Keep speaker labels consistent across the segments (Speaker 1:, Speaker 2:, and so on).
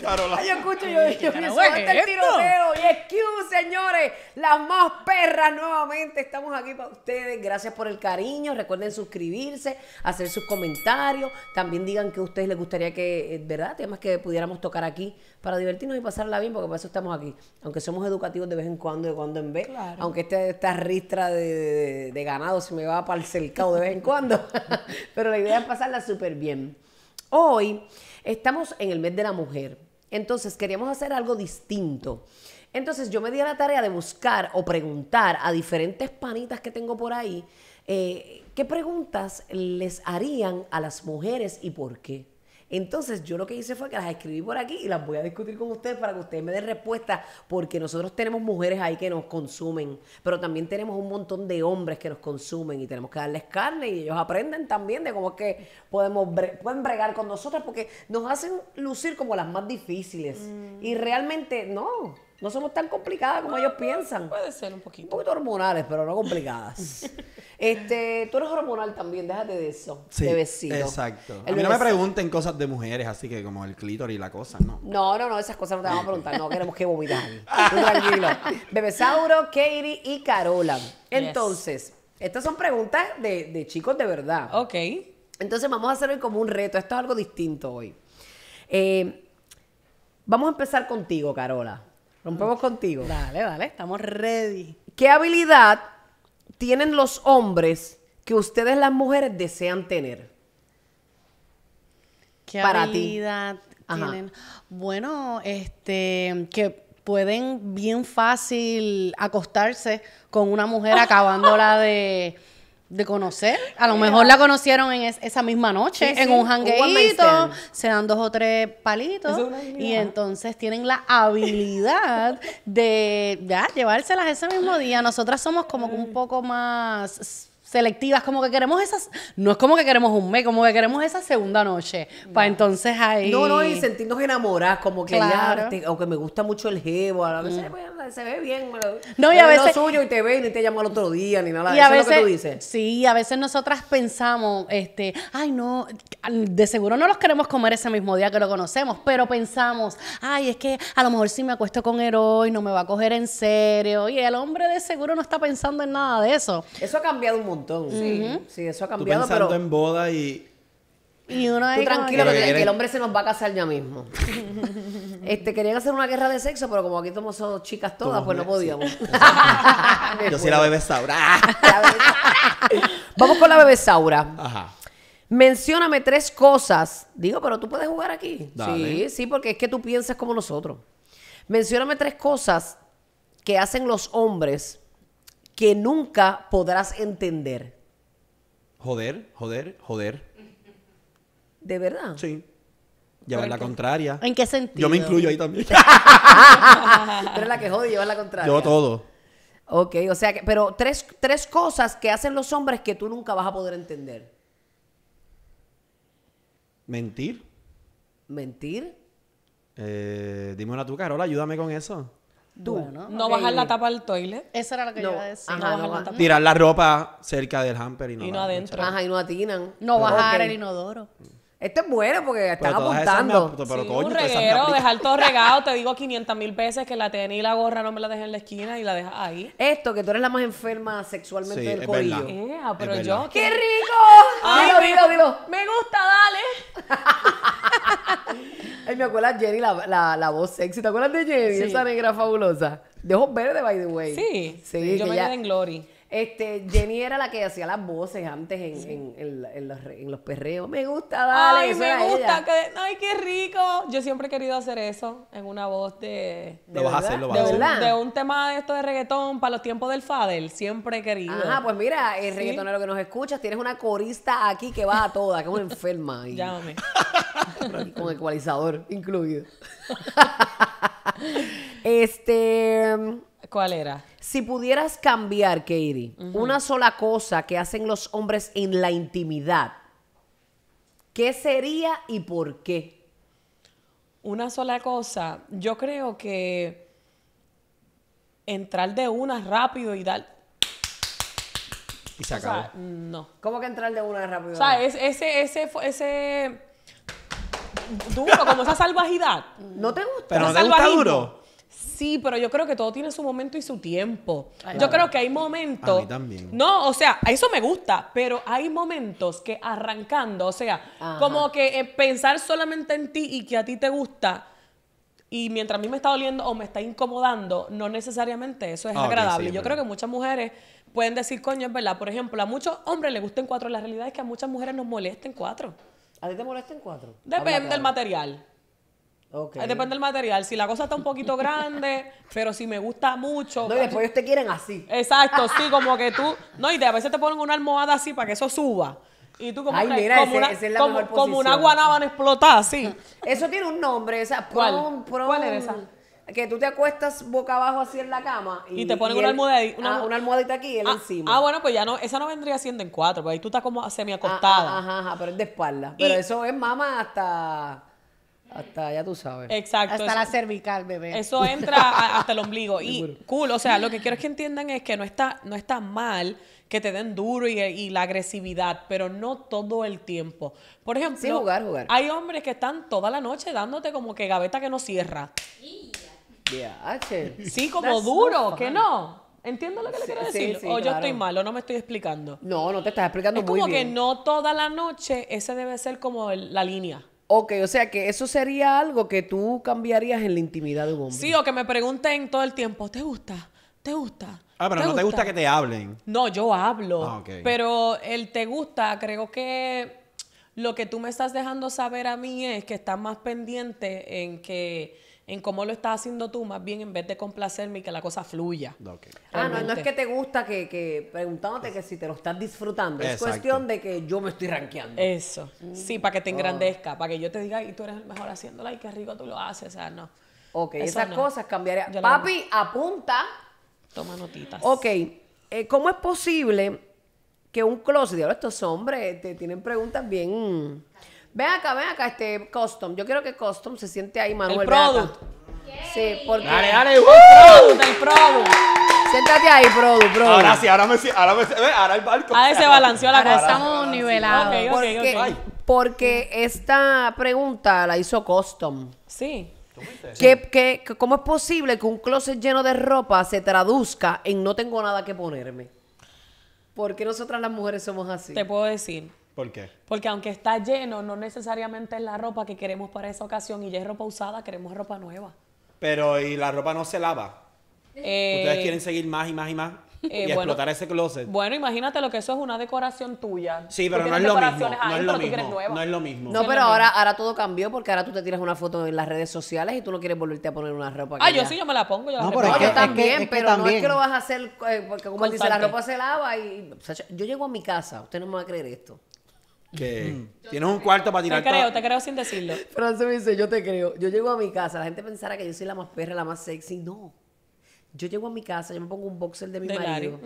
Speaker 1: Carola. Yo escucho, yo, yo pienso, el tiroteo.
Speaker 2: Y que uh, señores, las más perras nuevamente. Estamos aquí para ustedes. Gracias por el cariño. Recuerden suscribirse, hacer sus comentarios. También digan que a ustedes les gustaría que, eh, ¿verdad? Temas que pudiéramos tocar aquí para divertirnos y pasarla bien, porque para eso estamos aquí. Aunque somos educativos de vez en cuando, de cuando en vez. Aunque esta, esta ristra de, de, ganado se me va para el cercado de vez en cuando. Pero la idea es pasarla súper bien. Hoy estamos en el mes de la mujer, entonces queríamos hacer algo distinto. Entonces yo me di a la tarea de buscar o preguntar a diferentes panitas que tengo por ahí eh, qué preguntas les harían a las mujeres y por qué. Entonces yo lo que hice fue que las escribí por aquí y las voy a discutir con ustedes para que ustedes me den respuesta, porque nosotros tenemos mujeres ahí que nos consumen, pero también tenemos un montón de hombres que nos consumen y tenemos que darles carne y ellos aprenden también de cómo es que podemos pueden bregar con nosotras porque nos hacen lucir como las más difíciles. Mm. Y realmente no, no somos tan complicadas como ellos piensan. Puede ser un poquito. Un poquito hormonales, pero no complicadas. este, tú eres hormonal también, déjate de eso. Sí, de Exacto. no me
Speaker 3: pregunten cosas de mujeres, así que como el clítoris y la cosa, no.
Speaker 2: No, no, no, esas cosas no te vamos a preguntar. No, queremos que vomitar. Tú tranquilo. Bebesauro, Katie y Carola. Entonces, estas son preguntas de, chicos de verdad. Ok. Entonces vamos a hacer como un reto. Esto es algo distinto hoy. Eh, vamos a empezar contigo, Carola. Rompemos contigo. Dale,
Speaker 4: dale, estamos ready. ¿Qué habilidad
Speaker 2: tienen los hombres que ustedes las mujeres desean tener?
Speaker 4: ¿Qué habilidad tienen? Bueno, este, que pueden bien fácil acostarse con una mujer acabándola de de conocer. A lo mejor la conocieron en esa misma noche, en un jangueíto, se dan dos o tres palitos y entonces tienen la habilidad de ya, llevárselas ese mismo día. Nosotras somos como un poco más selectivas, como que queremos esas, no es como que queremos un mes, como que queremos esa segunda noche, para entonces ahí. No, no, y
Speaker 2: sentirnos enamoradas, como
Speaker 4: que claro.
Speaker 2: ya, aunque me gusta mucho el jevo, a
Speaker 4: se ve bien. no, y a veces. suyo
Speaker 2: y te ven y te llama al otro día ni nada. Y a veces, es lo que tú dices.
Speaker 4: Sí, a veces nosotras pensamos, este, ay, no, de seguro no los queremos comer ese mismo día que lo conocemos, pero pensamos, ay, es que a lo mejor si me acuesto con él no me va a coger en serio. Y el hombre de seguro no está pensando en nada de eso. Eso
Speaker 2: ha cambiado un montón. Sí, sí eso ha cambiado. Tú pensando en
Speaker 3: boda y y tranquilo, que, el hombre
Speaker 2: se nos va a casar ya mismo. este, querían hacer una guerra de sexo, pero como aquí somos chicas todas, pues no podíamos.
Speaker 3: Yo soy la bebé Saura.
Speaker 2: Vamos con la bebé Saura. Ajá. Mencióname tres cosas. Digo, pero tú puedes jugar aquí. Sí, sí, porque es que tú piensas como nosotros. Mencióname tres cosas que hacen los hombres que nunca podrás entender.
Speaker 3: Joder, joder, joder.
Speaker 2: ¿De verdad? Sí.
Speaker 3: Llevar la contraria. ¿En qué sentido? Yo me incluyo ahí también.
Speaker 2: pero la que jode llevar la contraria. Yo todo. Ok, o sea que, pero tres, tres cosas que hacen los hombres que tú nunca vas a poder entender.
Speaker 3: Mentir. Mentir. Eh, dime una tú, Carola, ayúdame con eso.
Speaker 4: Tú. no bajar la tapa al toilet. Esa era lo que yo iba a decir. Ajá, no bajar la tapa. Tirar
Speaker 3: la ropa cerca del hamper y no, y no
Speaker 2: adentro. Ajá, y no atinan. No bajar el inodoro.
Speaker 5: Este es bueno porque
Speaker 2: están
Speaker 3: apuntando. un reguero,
Speaker 5: dejar todo regado. Te digo 500 mil veces que la tenis y la gorra no me la dejes en la esquina y la dejas ahí. Esto, que tú eres la más enferma sexualmente del corillo. ¡Qué rico! Ay, dilo, dilo, dilo. Me gusta, dale.
Speaker 2: Ay, me acuerdas Jenny, la, la, la, voz sexy. ¿Te acuerdas de Jenny? Esa negra fabulosa. De ojos verdes, by the way. Sí. Sí, yo me quedé en Glory. Este, Jenny era la que hacía las voces antes en, en, los, perreos. Me gusta, dale. Ay, me
Speaker 5: gusta. ay, qué rico. Yo siempre he querido hacer eso en una voz de. lo vas a hacer, lo vas a hacer. De un tema de esto de reggaetón para los tiempos del Fadel. Siempre he querido. Ajá, pues mira, el es lo que nos
Speaker 2: escuchas, tienes una corista aquí que va a toda, que es una enferma. Llámame. con ecualizador incluido. este. ¿Cuál era? Si pudieras cambiar, Katie, una sola cosa que hacen los hombres en la intimidad, ¿qué sería
Speaker 5: y por qué? Una sola cosa. Yo creo que entrar de una rápido y dar. Y se acabó. no. ¿Cómo que entrar de una rápido? O sea, ese, ese, ese. Duro, como esa salvajidad. ¿No te gusta? ¿Pero no te gusta duro? Sí, pero yo creo que todo tiene su momento y su tiempo. Yo creo que hay momentos. A mí también. No, o sea, a eso me gusta, pero hay momentos que arrancando, o sea, como que eh, pensar solamente en ti y que a ti te gusta. Y mientras a mí me está doliendo o me está incomodando, no necesariamente eso es ah, agradable. yo creo que muchas mujeres pueden decir, coño, es verdad. Por ejemplo, a muchos hombres les gusten cuatro. La realidad es que a muchas mujeres nos molesten cuatro. ¿A ti te molesten cuatro? Depende del material. Eh, depende del material. Si la cosa está un poquito grande, pero si me gusta mucho. No, y después ellos te quieren así. Exacto, sí, como que tú. No, y a veces te ponen una almohada así para que eso suba. Y tú como, Ay, mira, una, esa es la como, una, guanábana explotada, así. Eso tiene un nombre, esa ¿Cuál? ¿Cuál es esa?
Speaker 2: Que tú te acuestas boca abajo así en la cama. Y, te ponen una, almohadita, ah, una,
Speaker 5: almohadita aquí ah, encima. Ah, bueno, pues ya no, esa no vendría siendo en cuatro, porque ahí tú estás como ah, semiacostada. ajá, ajá, pero es de espalda. Pero eso es mamá hasta... Hasta ya tú sabes. Exacto. Hasta la cervical, bebé. Eso entra hasta el ombligo. Y cool, o sea, lo que quiero es que entiendan es que no está, no está mal que te den duro y, la agresividad, pero no todo el tiempo. Por ejemplo, hay hombres que están toda la noche dándote como que gaveta que no cierra. Sí, como duro, que no. Entiendo lo que le quiero decir. o yo estoy mal, o no me estoy explicando. No, no
Speaker 2: te estás explicando muy bien. como que
Speaker 5: no toda la noche, ese debe ser como la línea.
Speaker 2: Ok, o sea que eso sería algo que tú cambiarías en la intimidad de un hombre.
Speaker 5: Sí, o que me pregunten todo el tiempo, ¿te gusta? ¿Te gusta? Ah, pero no gusta? te gusta que te hablen. No, yo hablo. Ah, ok. Pero el te gusta, creo que lo que tú me estás dejando saber a mí es que estás más pendiente en que en cómo lo estás haciendo tú, más bien en vez de complacerme y que la cosa fluya. Ah, no, no, es que te
Speaker 2: gusta que, que preguntándote que si
Speaker 5: te lo estás disfrutando, es cuestión de que yo me estoy rankeando. Eso, sí, para que te oh. engrandezca, para que yo te diga, y tú eres el mejor haciéndola y qué rico tú lo haces, o sea, no. Ok, esas cosas cambiarían. Papi, apunta. Toma notitas. Ok,
Speaker 2: eh, ¿cómo es posible que un closet, ahora estos hombres te tienen preguntas bien... Ven acá, ven acá, este Custom. Yo quiero que Custom se siente ahí, Manuel. El product. Sí, porque. Dale, dale, el product, el
Speaker 3: product. Siéntate ahí, Produ, Produ. Ahora sí, ahora me ahora ahora
Speaker 1: el barco. Ahora se balanceó la cosa.
Speaker 4: Estamos nivelados. porque, esta
Speaker 2: pregunta la hizo Custom. Sí. ¿Qué, qué, ¿Cómo es posible que un closet lleno de ropa se traduzca en no tengo nada que ponerme?
Speaker 5: ¿Por qué nosotras las mujeres somos así. Te puedo decir. ¿Por qué? Porque aunque está lleno, no necesariamente es la ropa que queremos para esa ocasión y ya es ropa usada, queremos ropa nueva.
Speaker 3: Pero, ¿y la ropa no se lava?
Speaker 5: Eh, ¿Ustedes quieren
Speaker 3: seguir más y más y más? Eh, y explotar ese closet.
Speaker 5: Bueno, imagínate lo que eso es una decoración tuya. Sí, pero no
Speaker 3: es, lo mismo, no es lo mismo. No pero ahora,
Speaker 2: ahora todo cambió porque ahora tú te tiras una foto en las redes sociales y tú no quieres volverte a poner una ropa. Ah, yo sí, yo me la pongo. Yo no, la pero yo también, pero no es que lo vas a hacer eh, porque como dice, la ropa se lava y... yo llego a mi casa, usted no me va a creer esto
Speaker 3: que tienes un cuarto para tirar. Te creo,
Speaker 5: te creo sin decirlo.
Speaker 2: Francis me dice, yo te creo. Yo llego a mi casa, la gente pensara que yo soy la más perra, la más sexy. No. Yo llego a mi casa, yo me pongo un boxer de mi marido.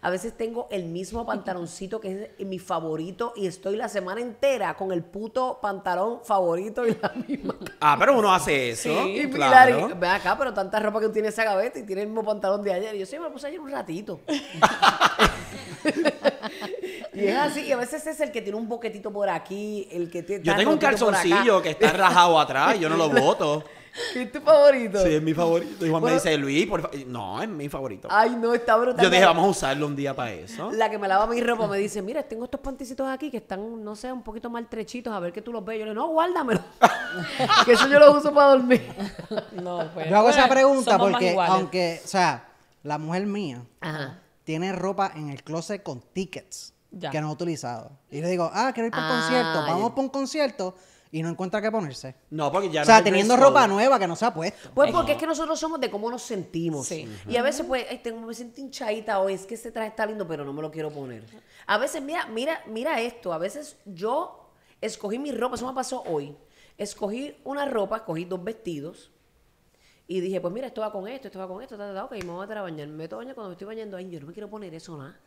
Speaker 2: A veces tengo el mismo pantaloncito que es mi favorito y estoy la semana entera con el puto pantalón favorito y la
Speaker 3: misma. Ah, pero uno hace eso. y claro.
Speaker 2: ve acá, pero tanta ropa que tiene esa gaveta y tiene el mismo pantalón de ayer. Y yo sí me puse ayer un ratito. Y es así, y a mm. veces es el que tiene un boquetito por aquí, el que tiene. Yo tengo un calzoncillo que está
Speaker 3: rajado atrás, yo no lo voto. ¿Es tu favorito? Sí, es mi favorito. Y Juan me dice, Luis, por No, es mi favorito.
Speaker 2: Ay, no, está brutal. Yo dije, vamos
Speaker 3: a usarlo un día para eso.
Speaker 2: La que me lava mi ropa me dice, mira, tengo estos panticitos aquí que están, no sé, un poquito maltrechitos, a ver que tú los ves. Yo le digo, no,
Speaker 1: guárdamelo. que eso yo lo uso para dormir. no, pues. Yo hago esa pues, pregunta porque, aunque,
Speaker 6: o sea, la mujer mía tiene ropa en el closet con tickets que no ha utilizado. Y le digo, ah, quiero ir por un ah, concierto, vamos por un concierto y no encuentra qué ponerse. No,
Speaker 3: porque ya O sea, teniendo ropa
Speaker 6: nueva que no se ha puesto. Pues porque es que nosotros somos de cómo nos sentimos. Y a veces,
Speaker 2: pues, tengo, este, me siento hinchadita o es que este traje está lindo, pero no me lo quiero poner. A veces, mira, mira, mira esto. A veces yo escogí mi ropa, eso me pasó hoy. Escogí una ropa, escogí dos vestidos. Y dije, pues mira, esto va con esto, esto va con esto, ta, ta, ok, me voy a meter a bañar. Me meto a bañar cuando me estoy bañando, ay, yo no me quiero poner eso nada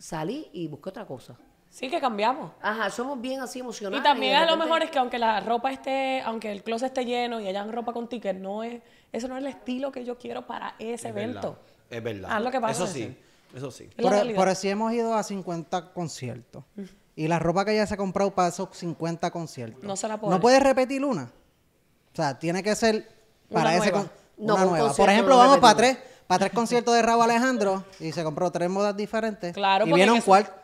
Speaker 2: salí y busqué otra cosa.
Speaker 5: Sí, que cambiamos. Ajá, somos bien así emocionados Y también a lo mejor es que aunque la ropa esté, aunque el closet esté lleno y hayan ropa con ticket, no es, eso no es el estilo que yo quiero para ese evento. Es verdad. Haz ah, lo que pasa. Eso sí, eso sí. Pero,
Speaker 6: hemos ido a 50 conciertos. Y la ropa que ya se ha comprado para esos 50 conciertos. No se la puede. No puedes repetir una. O sea, tiene que ser para ese una nueva. Por ejemplo, vamos para tres para tres conciertos de Raúl Alejandro y se compró tres modas diferentes. Claro, y un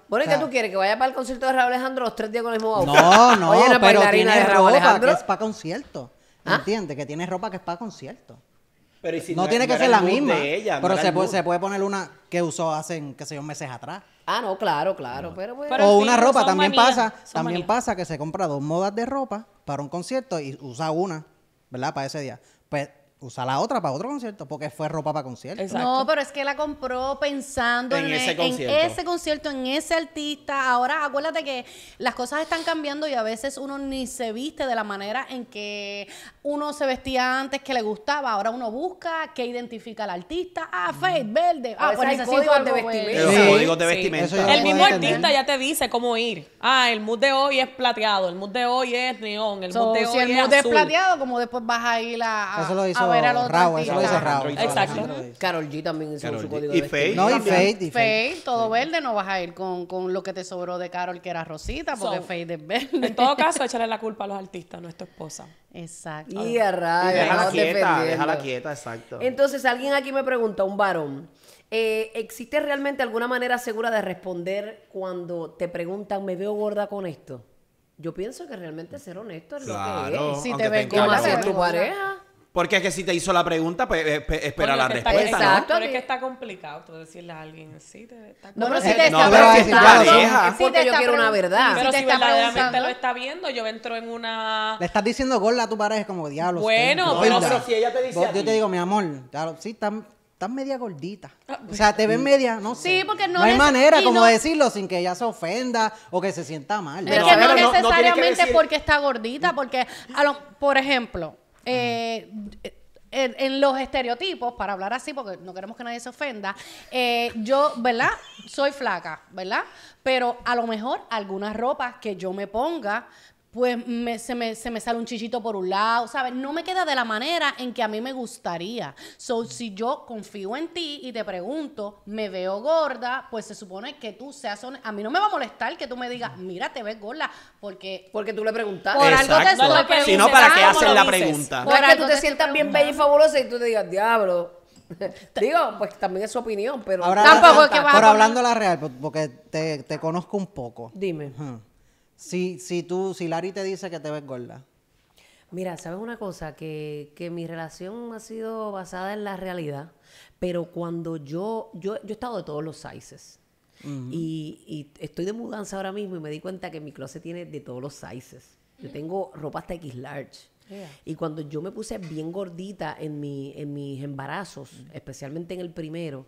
Speaker 6: Bueno, ¿y qué tú
Speaker 2: quieres? ¿Que vaya para el concierto de Raúl Alejandro los tres días con el mismo No, no, pero tiene ropa que es
Speaker 6: para concierto. ¿Ah? Entiende Que tiene ropa que es para concierto. Pero si no, tiene que ser la misma. pero se, puede, poner una que usó hace, qué sé yo, meses atrás.
Speaker 2: Ah, no, claro, claro. Pero, o una ropa, también pasa, también
Speaker 6: pasa que se compra dos modas de ropa para un concierto y usa una, ¿verdad? Para ese día. Pues usa la otra para otro concierto, porque fue ropa para concierto. No,
Speaker 4: pero es que la compró pensando en, e-, ese concierto. en, ese artista. Ahora acuérdate que las cosas están cambiando y a veces uno ni se viste de la manera en que uno se vestía antes que le gustaba. Ahora uno busca que identifica al artista. Ah, Faith verde. Ah, pues necesito códigos de vestimenta.
Speaker 1: de
Speaker 5: vestimenta. El mismo artista ya te dice cómo ir. Ah, el mood de hoy es plateado, el mood de hoy es neón,
Speaker 2: el
Speaker 6: mood de hoy si el mood es plateado,
Speaker 4: como después vas a ir a, Eso lo era otro.
Speaker 6: eso
Speaker 2: lo Rao. Exacto. Carol G también hizo su Y Fade No, y Faith
Speaker 4: Y todo verde, no vas a ir con, con lo que te sobró de Carol, que era Rosita, porque Faith es verde. En todo caso, échale
Speaker 5: la culpa a los artistas, no es tu esposa. Exacto.
Speaker 4: Y a
Speaker 2: déjala quieta, déjala
Speaker 3: quieta, exacto.
Speaker 1: Entonces,
Speaker 2: alguien aquí me pregunta, un varón, eh, ¿existe realmente alguna manera segura de responder cuando te preguntan, me veo gorda con esto? Yo pienso que realmente ser honesto es lo que es. Si te ven Como encargue. tu pareja.
Speaker 3: Porque es que si te hizo la pregunta, pues, eh, pues espera la respuesta. Exacto.
Speaker 5: Pero es que está complicado tú decirle a alguien, sí, te está No, pero si te está no, pero porque yo quiero una verdad. Pero si, verdaderamente lo está viendo, yo entro en una...
Speaker 6: Le estás diciendo gorda a tu pareja como diablo. Bueno, pero, si ella te dice Yo te digo, mi amor, claro, sí, están, estás media gordita.
Speaker 4: Ah, o sea, te ven media, no sé. Sí, porque no, no hay manera como
Speaker 6: decirlo sin que ella se ofenda o que se sienta mal. Pero, es que no, necesariamente porque
Speaker 4: está gordita, porque, por ejemplo, eh, eh, en, los estereotipos, para hablar así, porque no queremos que nadie se ofenda, eh, yo, ¿verdad? Soy flaca, ¿verdad? Pero a lo mejor algunas ropas que yo me ponga pues se, me, sale un chichito por un lado, ¿sabes? No me queda de la manera en que a mí me gustaría. So, si yo confío en ti y te pregunto, me veo gorda, pues se supone que tú seas A mí no me va a molestar que tú me digas, mira, te ves gorda, porque... Porque tú le preguntaste.
Speaker 6: Por algo te Si no, ¿para qué ah, hacen la pregunta?
Speaker 3: Para
Speaker 2: que tú te,
Speaker 4: sientas bien bella y fabulosa y tú te digas,
Speaker 2: diablo, Digo, pues también es su opinión, pero Ahora, tampoco es que
Speaker 6: Pero hablando la real, porque te, conozco un poco. Dime. Si, si tú, si Larry te dice que te ves gorda.
Speaker 2: Mira, ¿sabes una cosa? Que, mi relación ha sido basada en la realidad, pero cuando yo, yo, he estado de todos los sizes. y, y, estoy de mudanza ahora mismo y me di cuenta que mi closet tiene de todos los sizes. Yo tengo ropa hasta X large. Y cuando yo me puse bien gordita en, mi, en mis embarazos, especialmente en el primero,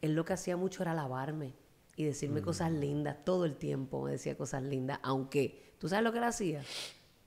Speaker 2: él lo que hacía mucho era lavarme y decirme cosas lindas todo el tiempo, me decía cosas lindas, aunque, ¿tú sabes lo que él hacía?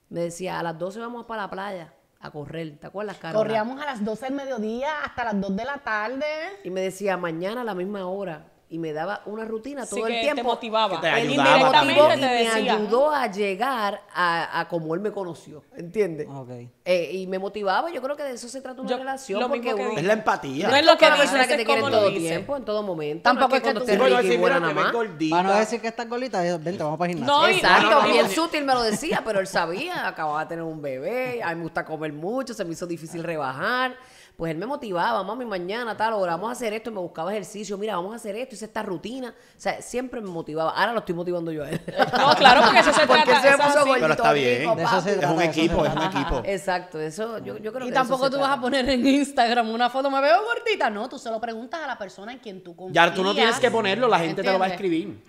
Speaker 2: Me decía, a las 12 vamos para la playa a correr, ¿te acuerdas, caras Corríamos
Speaker 4: a las 12 del mediodía hasta las 2 de la tarde.
Speaker 2: Y me decía, mañana a la misma hora, y me daba una rutina todo el que tiempo. Te motivaba. Que te ayudaba. me motivó y me ayudó a llegar a, a como él me conoció, ¿entiendes? Okay. Eh, y me motivaba, yo creo que de eso se trata una relación. porque es la
Speaker 6: empatía. No es lo
Speaker 2: que me persona que te quiere todo dice. tiempo, en todo momento. Tampoco es que cuando estés rica y buena nada más.
Speaker 6: Para no decir que estás gordita, vente, vamos para el gimnasio. No, Exacto, no, bien
Speaker 2: sutil me lo decía, pero él sabía, acababa de tener un bebé, a mí me gusta comer mucho, se me hizo difícil rebajar pues él me motivaba, mami, mañana tal, logramos vamos a hacer esto, me buscaba ejercicio, mira, vamos a hacer esto, hice esta rutina, o sea, siempre me motivaba, ahora lo estoy motivando yo a él. No, claro, porque eso se trata, porque se puso
Speaker 1: Pero está bien, es un equipo, es un equipo.
Speaker 4: Exacto,
Speaker 2: eso yo, yo
Speaker 4: creo y tampoco tú vas a poner en Instagram una foto, me veo gordita, no, tú se lo preguntas a la persona en quien tú confías. Ya tú no tienes que ponerlo, la gente te lo va a
Speaker 3: escribir.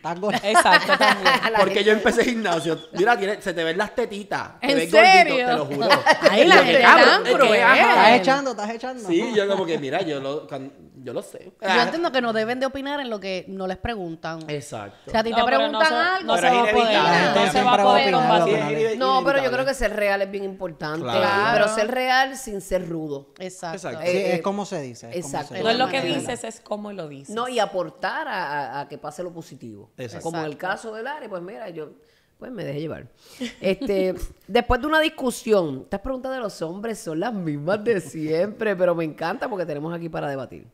Speaker 3: Exacto, también. Porque yo empecé gimnasio, mira, se te ven las tetitas, te ¿En ves serio? gordito, te lo juro. Ahí la gente, estás echando, estás echando Sí, yo como que, mira, yo lo, yo lo sé. Yo ah.
Speaker 4: entiendo que no deben de opinar en lo que no les preguntan. Exacto. O sea, a ti te preguntan algo, no se va a poder. No pero yo creo
Speaker 2: que ser real es bien importante. Claro. Pero ser real sin ser rudo. Exacto. Eh, es eh, como se dice. Exacto. No es lo que dices,
Speaker 5: es como lo dices. No,
Speaker 2: y aportar a que pase lo positivo. Exacto. Como en el caso del área, pues mira, yo pues me dejé llevar. Este, después de una discusión, estas preguntas de los hombres son las mismas de siempre, pero me encanta porque tenemos aquí para debatir.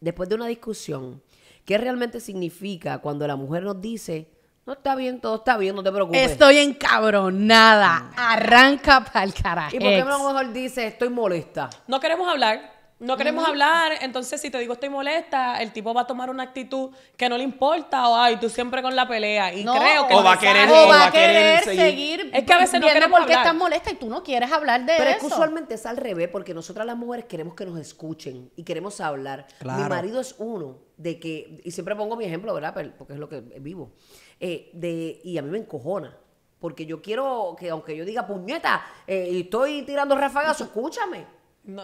Speaker 2: Después de una discusión, ¿qué realmente significa cuando la mujer nos dice, no está bien, todo está bien, no te preocupes? Estoy encabronada, mm. arranca para el carajo. ¿Y por qué lo mejor dice, estoy molesta?
Speaker 5: No queremos hablar no queremos hablar, entonces si te digo estoy molesta, el tipo va a tomar una actitud que no le importa o ay, tú siempre con la pelea y creo
Speaker 1: que o no va, a querer, seguir.
Speaker 5: Es que a
Speaker 2: veces no porque estás
Speaker 4: molesta y tú no quieres hablar de eso. Pero usualmente
Speaker 2: es al revés, porque nosotras las mujeres queremos que nos escuchen y queremos hablar. Mi marido es uno de que y siempre pongo mi ejemplo, ¿verdad? Porque es lo que vivo. Eh, de y a mí me encojona porque yo quiero que aunque yo diga puñeta eh, y estoy tirando rafagazo, escúchame.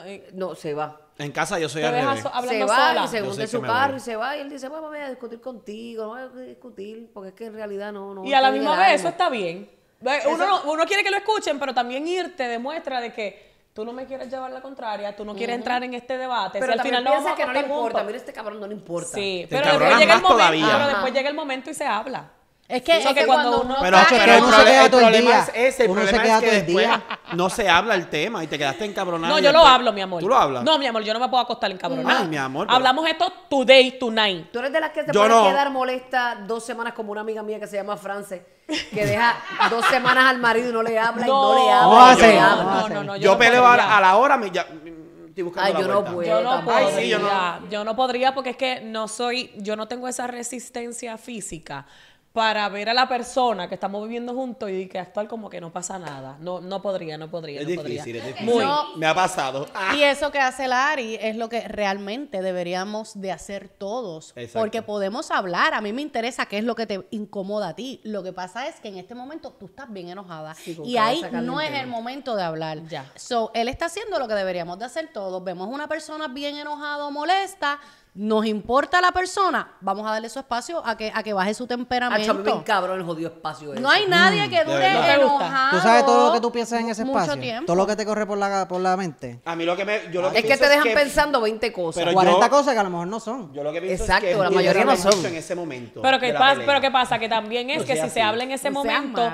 Speaker 2: Eh, no se
Speaker 5: va.
Speaker 3: En casa yo soy al Se
Speaker 2: va, y se hunde su carro y se va. Y él dice, bueno, voy a discutir contigo, no voy a discutir, porque es que en realidad no... no y a la misma vez, eso está
Speaker 5: bien. Uno, no, uno quiere que lo escuchen, pero también irte demuestra de que tú no me quieres llevar la contraria, tú no quieres entrar en este debate. Pero al final no que no le importa, mira este cabrón no le importa. Sí, pero después, llega el momento, pero después llega el momento y se habla. Es que, que cuando, uno... Pero, pero, el, problema, es ese, el problema se queda es que después
Speaker 3: no se habla el tema y te quedaste encabronado. No, yo lo hablo, mi amor. ¿Tú lo hablas? No,
Speaker 5: mi amor, yo no me puedo acostar encabronado. mi amor. Hablamos esto today, tonight. Tú eres de las que se puede quedar
Speaker 2: molesta dos semanas como una amiga mía que se llama Frances, que deja dos semanas al marido y no
Speaker 5: le habla y no
Speaker 2: le habla. No, no, no, Yo, peleo a,
Speaker 3: a, la hora, me, ya, Ay, yo no, puedo, yo
Speaker 5: yo no podría porque es que no soy, yo no tengo esa resistencia física para ver a la persona que estamos viviendo juntos y que actuar como que no pasa nada. No, no podría, no podría. Es difícil, es difícil. Muy.
Speaker 4: Me ha pasado. Ah. Y eso que hace Lari es lo que realmente deberíamos de hacer todos. Exacto. Porque podemos hablar. A mí me interesa qué es lo que te incomoda a ti. Lo que pasa es que en este momento tú estás bien enojada. y ahí no es el momento de hablar. Ya. So, él está haciendo lo que deberíamos de hacer todos. Vemos una persona bien enojada o molesta nos importa la persona, vamos a darle su espacio a que, a que baje su ah, temperamento. A bien
Speaker 2: cabrón el jodido espacio ese.
Speaker 4: No hay nadie mm, que
Speaker 2: dure enojado. ¿Tú sabes todo lo
Speaker 6: que tú piensas en ese espacio? Todo lo que te corre por la, por la mente. A mí lo que me... Ah, es que te
Speaker 3: dejan pensando
Speaker 5: 20
Speaker 2: cosas. Pero 40
Speaker 6: cosas que a lo mejor no son. Yo lo que Exacto, es la mayoría no son.
Speaker 1: pero, ¿qué pasa, pero que
Speaker 5: pasa, que también es que si se habla en ese momento,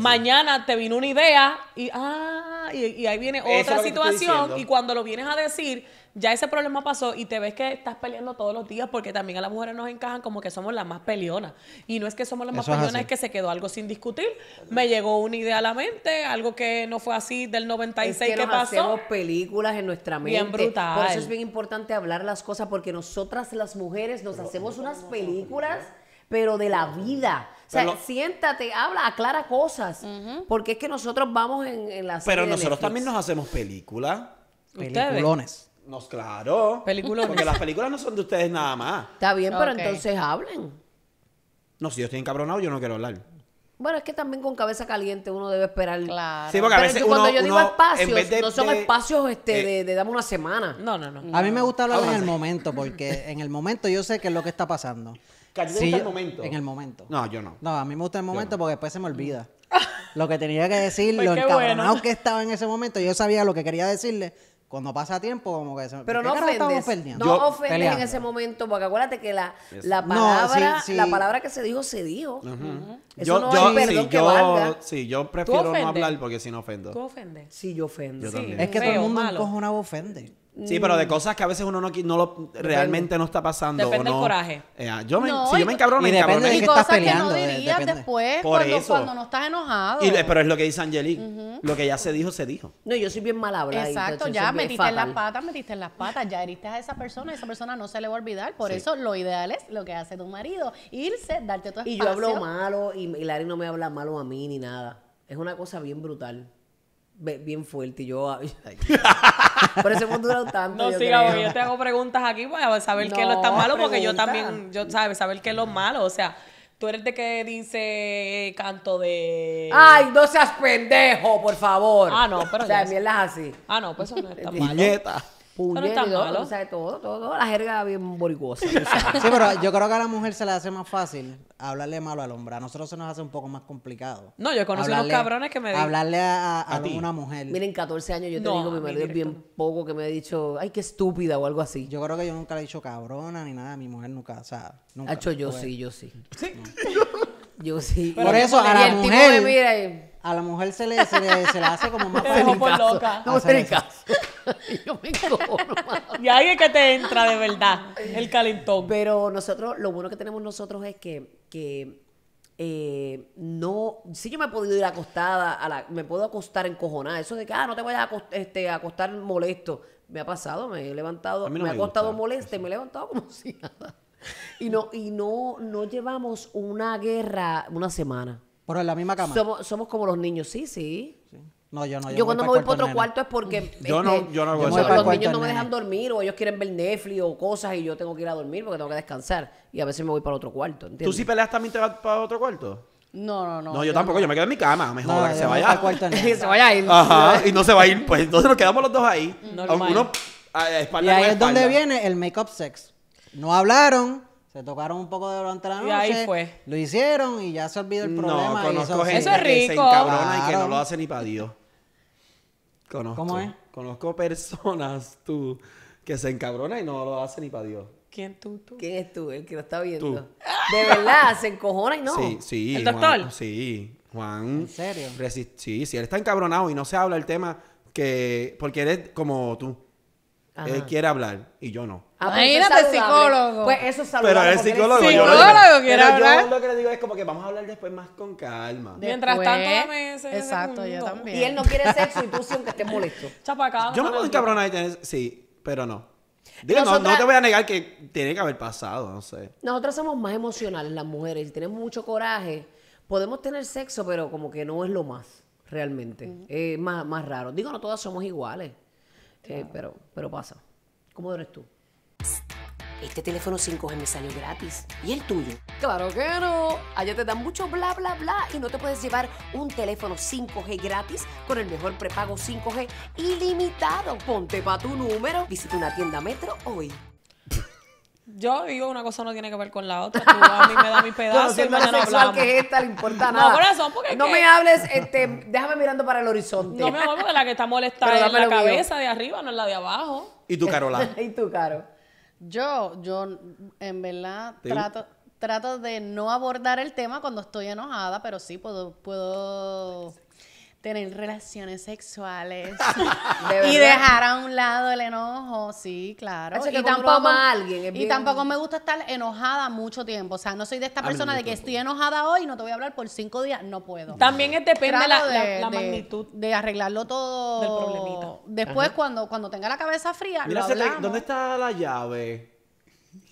Speaker 5: mañana te vino una idea y, ah, y ahí viene otra situación y cuando lo vienes a decir ya ese problema pasó y te ves que estás peleando todos los días porque también a las mujeres nos encajan como que somos las más peleonas. Y no es que somos las más peleonas, es, que se quedó algo sin discutir. Me llegó una idea a la mente, algo que no fue así del 96 es que, que Hacemos películas en nuestra mente. Bien brutal. Por eso es bien
Speaker 2: importante hablar las cosas porque nosotras las mujeres nos hacemos unas películas pero de la vida. O sea, siéntate, habla, aclara cosas. Porque es que nosotros vamos en, en la Pero nosotros también
Speaker 3: nos hacemos películas. Peliculones. No, claro. Porque las películas no son de ustedes nada más.
Speaker 2: Está bien, pero entonces hablen.
Speaker 3: No, si yo estoy encabronado, yo no quiero hablar.
Speaker 2: Bueno, es que también con cabeza caliente uno debe esperar. Claro. Sí, porque cuando yo digo espacios, no son espacios este, eh, de, dame una semana. No,
Speaker 3: no, no. A mí me
Speaker 6: gusta hablar ah, en el momento, porque en el momento yo sé qué es lo que está pasando.
Speaker 3: Que en el momento. En el
Speaker 6: momento. No, yo no. No, a mí me gusta el momento porque después se me olvida. Lo que tenía que decir, pues lo que estaba en ese momento, yo sabía lo que quería decirle, cuando pasa tiempo, como que se, Pero
Speaker 1: no ofendes.
Speaker 2: No ofendes en ese momento, porque acuérdate que la,
Speaker 1: la palabra, la palabra
Speaker 2: que se dijo, se dijo.
Speaker 6: Eso yo, no perdón que valga. Sí, yo prefiero no hablar porque si no ofendo. ¿Tú ofendes? Sí, yo ofendo. Es que todo el mundo malo. ofende. Sí,
Speaker 2: pero de
Speaker 3: cosas que a veces uno no, no lo, realmente no está pasando. Depende del coraje. Eh, ah, yo me, si yo me encabrono, me encabrono. Y, cosas peleando, que no dirías
Speaker 4: después Por cuando, cuando no estás enojado. Y,
Speaker 3: pero es lo que dice Angelique. Lo que ya se dijo, se dijo.
Speaker 2: No, yo soy bien
Speaker 4: mal Exacto, ya metiste en las patas, metiste en las patas. Ya heriste a esa persona, esa persona no se le va a olvidar. Por eso lo ideal es lo que hace tu marido. Irse, darte tu espacio. Y yo hablo
Speaker 2: malo y Larry no me habla malo a mí ni nada. Es una cosa bien brutal bien fuerte y yo... por eso hemos durado tanto. No, siga yo te
Speaker 5: hago preguntas aquí para pues, saber qué es lo tan malo, porque yo también, yo sabes, saber qué es lo malo, o sea... Tú eres de que dice canto de. Ay, no seas
Speaker 6: pendejo, por favor. Ah, no, pero. O sea, así.
Speaker 5: Ah, no, pues son no está
Speaker 2: malo.
Speaker 6: ¿Pero no O sea,
Speaker 2: todo, todo, la jerga
Speaker 6: bien boricuosa. sí, pero yo creo que a la mujer se le hace más fácil hablarle malo al hombre. A nosotros se nos hace un poco más complicado. No, yo conozco unos cabrones que me dicen. Hablarle a, a, una mujer. Miren,
Speaker 2: 14 años yo te digo, mi marido es bien
Speaker 6: poco que me ha dicho, ay, qué estúpida o algo así. Yo creo que yo nunca le he dicho cabrona ni nada. Mi mujer nunca, o sea, nunca. Ha hecho yo sí, yo sí. Sí. yo sí. Por eso a la mujer. Mira A la mujer se le, se le, se le hace como más Por
Speaker 2: loca. No, no. Y ahí es que te entra de verdad el calentón. Pero nosotros, lo bueno que tenemos nosotros es que, que eh, no, sí yo me he podido ir acostada, a la, me puedo acostar encojonada. Eso de que, ah, no te vayas a este, acostar molesto. Me ha pasado, me he levantado, me, he acostado molesto me he levantado como si nada. Y no, y no, no llevamos una guerra
Speaker 6: una semana. por la misma cama. Somos,
Speaker 2: somos como los niños, sí, sí.
Speaker 6: No, yo no. Yo, yo cuando me voy para otro cuarto es
Speaker 2: porque yo este, no, yo no hago
Speaker 6: eso. Los niños no me dejan
Speaker 2: dormir o ellos quieren ver Netflix o cosas y yo tengo que ir a dormir porque tengo que descansar.
Speaker 3: Y a veces me voy para otro cuarto. ¿Tú sí peleas también te vas para otro cuarto?
Speaker 4: No, no, no. No, yo,
Speaker 3: tampoco, yo me quedo en mi cama, me joda que se vaya. que se vaya a ir. Ajá, y no se va a ir, pues entonces nos quedamos los dos ahí. Aunque Uno, ah, eh, y ahí es donde
Speaker 6: viene el make-up sex. No hablaron, se tocaron un poco durante la noche. Y ahí fue. Lo hicieron y ya se olvidó el problema. conozco eso, gente es rico. que se encabrona y que no lo hace ni para Dios. ¿Cómo es? Conozco personas, tú,
Speaker 3: que se encabrona y no lo hace ni para Dios.
Speaker 2: ¿Quién tú, tú? ¿Quién es tú? El que lo está viendo. De verdad, se encojona y no. Sí, sí. ¿El doctor?
Speaker 3: sí. Juan. ¿En serio? Sí, si sí, él está encabronado y no se habla el tema que... Porque él es como tú él quiere hablar y yo no.
Speaker 4: Ah, pues Imagínate, psicólogo. Pues eso es Pero el psicólogo, yo, psicólogo
Speaker 3: quiere hablar. lo que le digo es como que vamos a hablar después más con calma. Mientras tanto, dame Exacto, yo también. Y él no
Speaker 4: quiere sexo y tú sí,
Speaker 5: aunque estés
Speaker 2: molesto. Chapacá. Yo me voy cabrón
Speaker 3: ahí. Sí, pero no. Digo, no, no, te voy a negar que tiene que haber pasado, no sé.
Speaker 2: Nosotras somos más emocionales las mujeres y tenemos mucho coraje. Podemos tener sexo, pero como que no es lo más, realmente. Es más, más raro. Digo, no todas somos iguales. Sí, pero, pero pasa. ¿Cómo eres tú? Este teléfono 5G me salió gratis. ¿Y el tuyo? Claro que no. Allá te dan mucho bla, bla, bla y no te puedes llevar un teléfono 5G gratis con el mejor prepago 5G ilimitado. Ponte pa' tu número. Visita una tienda Metro hoy.
Speaker 5: Yo digo, una cosa no tiene que ver con la otra. Tú a mí me da mi pedazo no, y mañana que esta, le importa nada. No, me hables, este, déjame
Speaker 4: mirando para el horizonte. No, me hables de la que está molesta en la cabeza de arriba, no es la de abajo.
Speaker 3: ¿Y tú, Carola?
Speaker 4: ¿Y tú, Caro? Yo, yo, en verdad, trato... Trato de no abordar el tema cuando estoy enojada, pero sí puedo, puedo tener relaciones sexuales y dejar a un lado el enojo, sí, claro. Y tampoco, a alguien, y tampoco me gusta estar enojada mucho tiempo, o sea, no soy de esta persona de que estoy enojada hoy y no te voy a hablar por cinco días, no puedo. También depende de la, magnitud de, arreglarlo todo del Después cuando cuando tenga la cabeza fría, ¿dónde
Speaker 3: está la llave?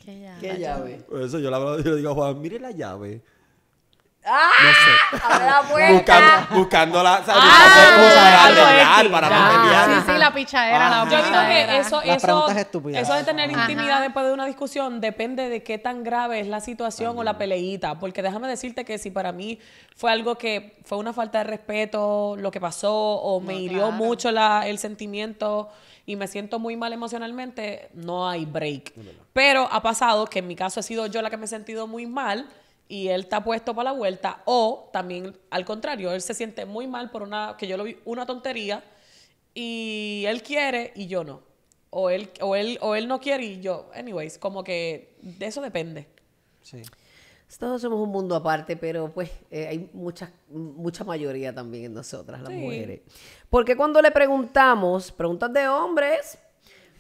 Speaker 4: ¿Qué llave?
Speaker 3: Eso yo, la, yo digo a Juan, mire la llave. ¡Ah!
Speaker 4: No
Speaker 3: la ah, para Sí, sí,
Speaker 4: la pichadera, la Yo digo que
Speaker 5: eso, de tener intimidad después de una discusión depende de qué tan grave es la situación o la peleita. Porque déjame decirte que si para mí fue algo que fue una falta de respeto, lo que pasó, o me hirió mucho el sentimiento y me siento muy mal emocionalmente, no hay break. Pero ha pasado que en mi caso he sido yo la que me he sentido muy mal y él está puesto para la vuelta, o también al contrario, él se siente muy mal por una, que yo lo vi, una tontería, y él quiere y yo no. O él, o él, o él no quiere y yo, anyways, como que de eso depende.
Speaker 6: Sí.
Speaker 2: Todos somos un mundo aparte, pero pues eh, hay mucha, mucha mayoría también en nosotras, las mujeres. Porque cuando le preguntamos, preguntas de hombres,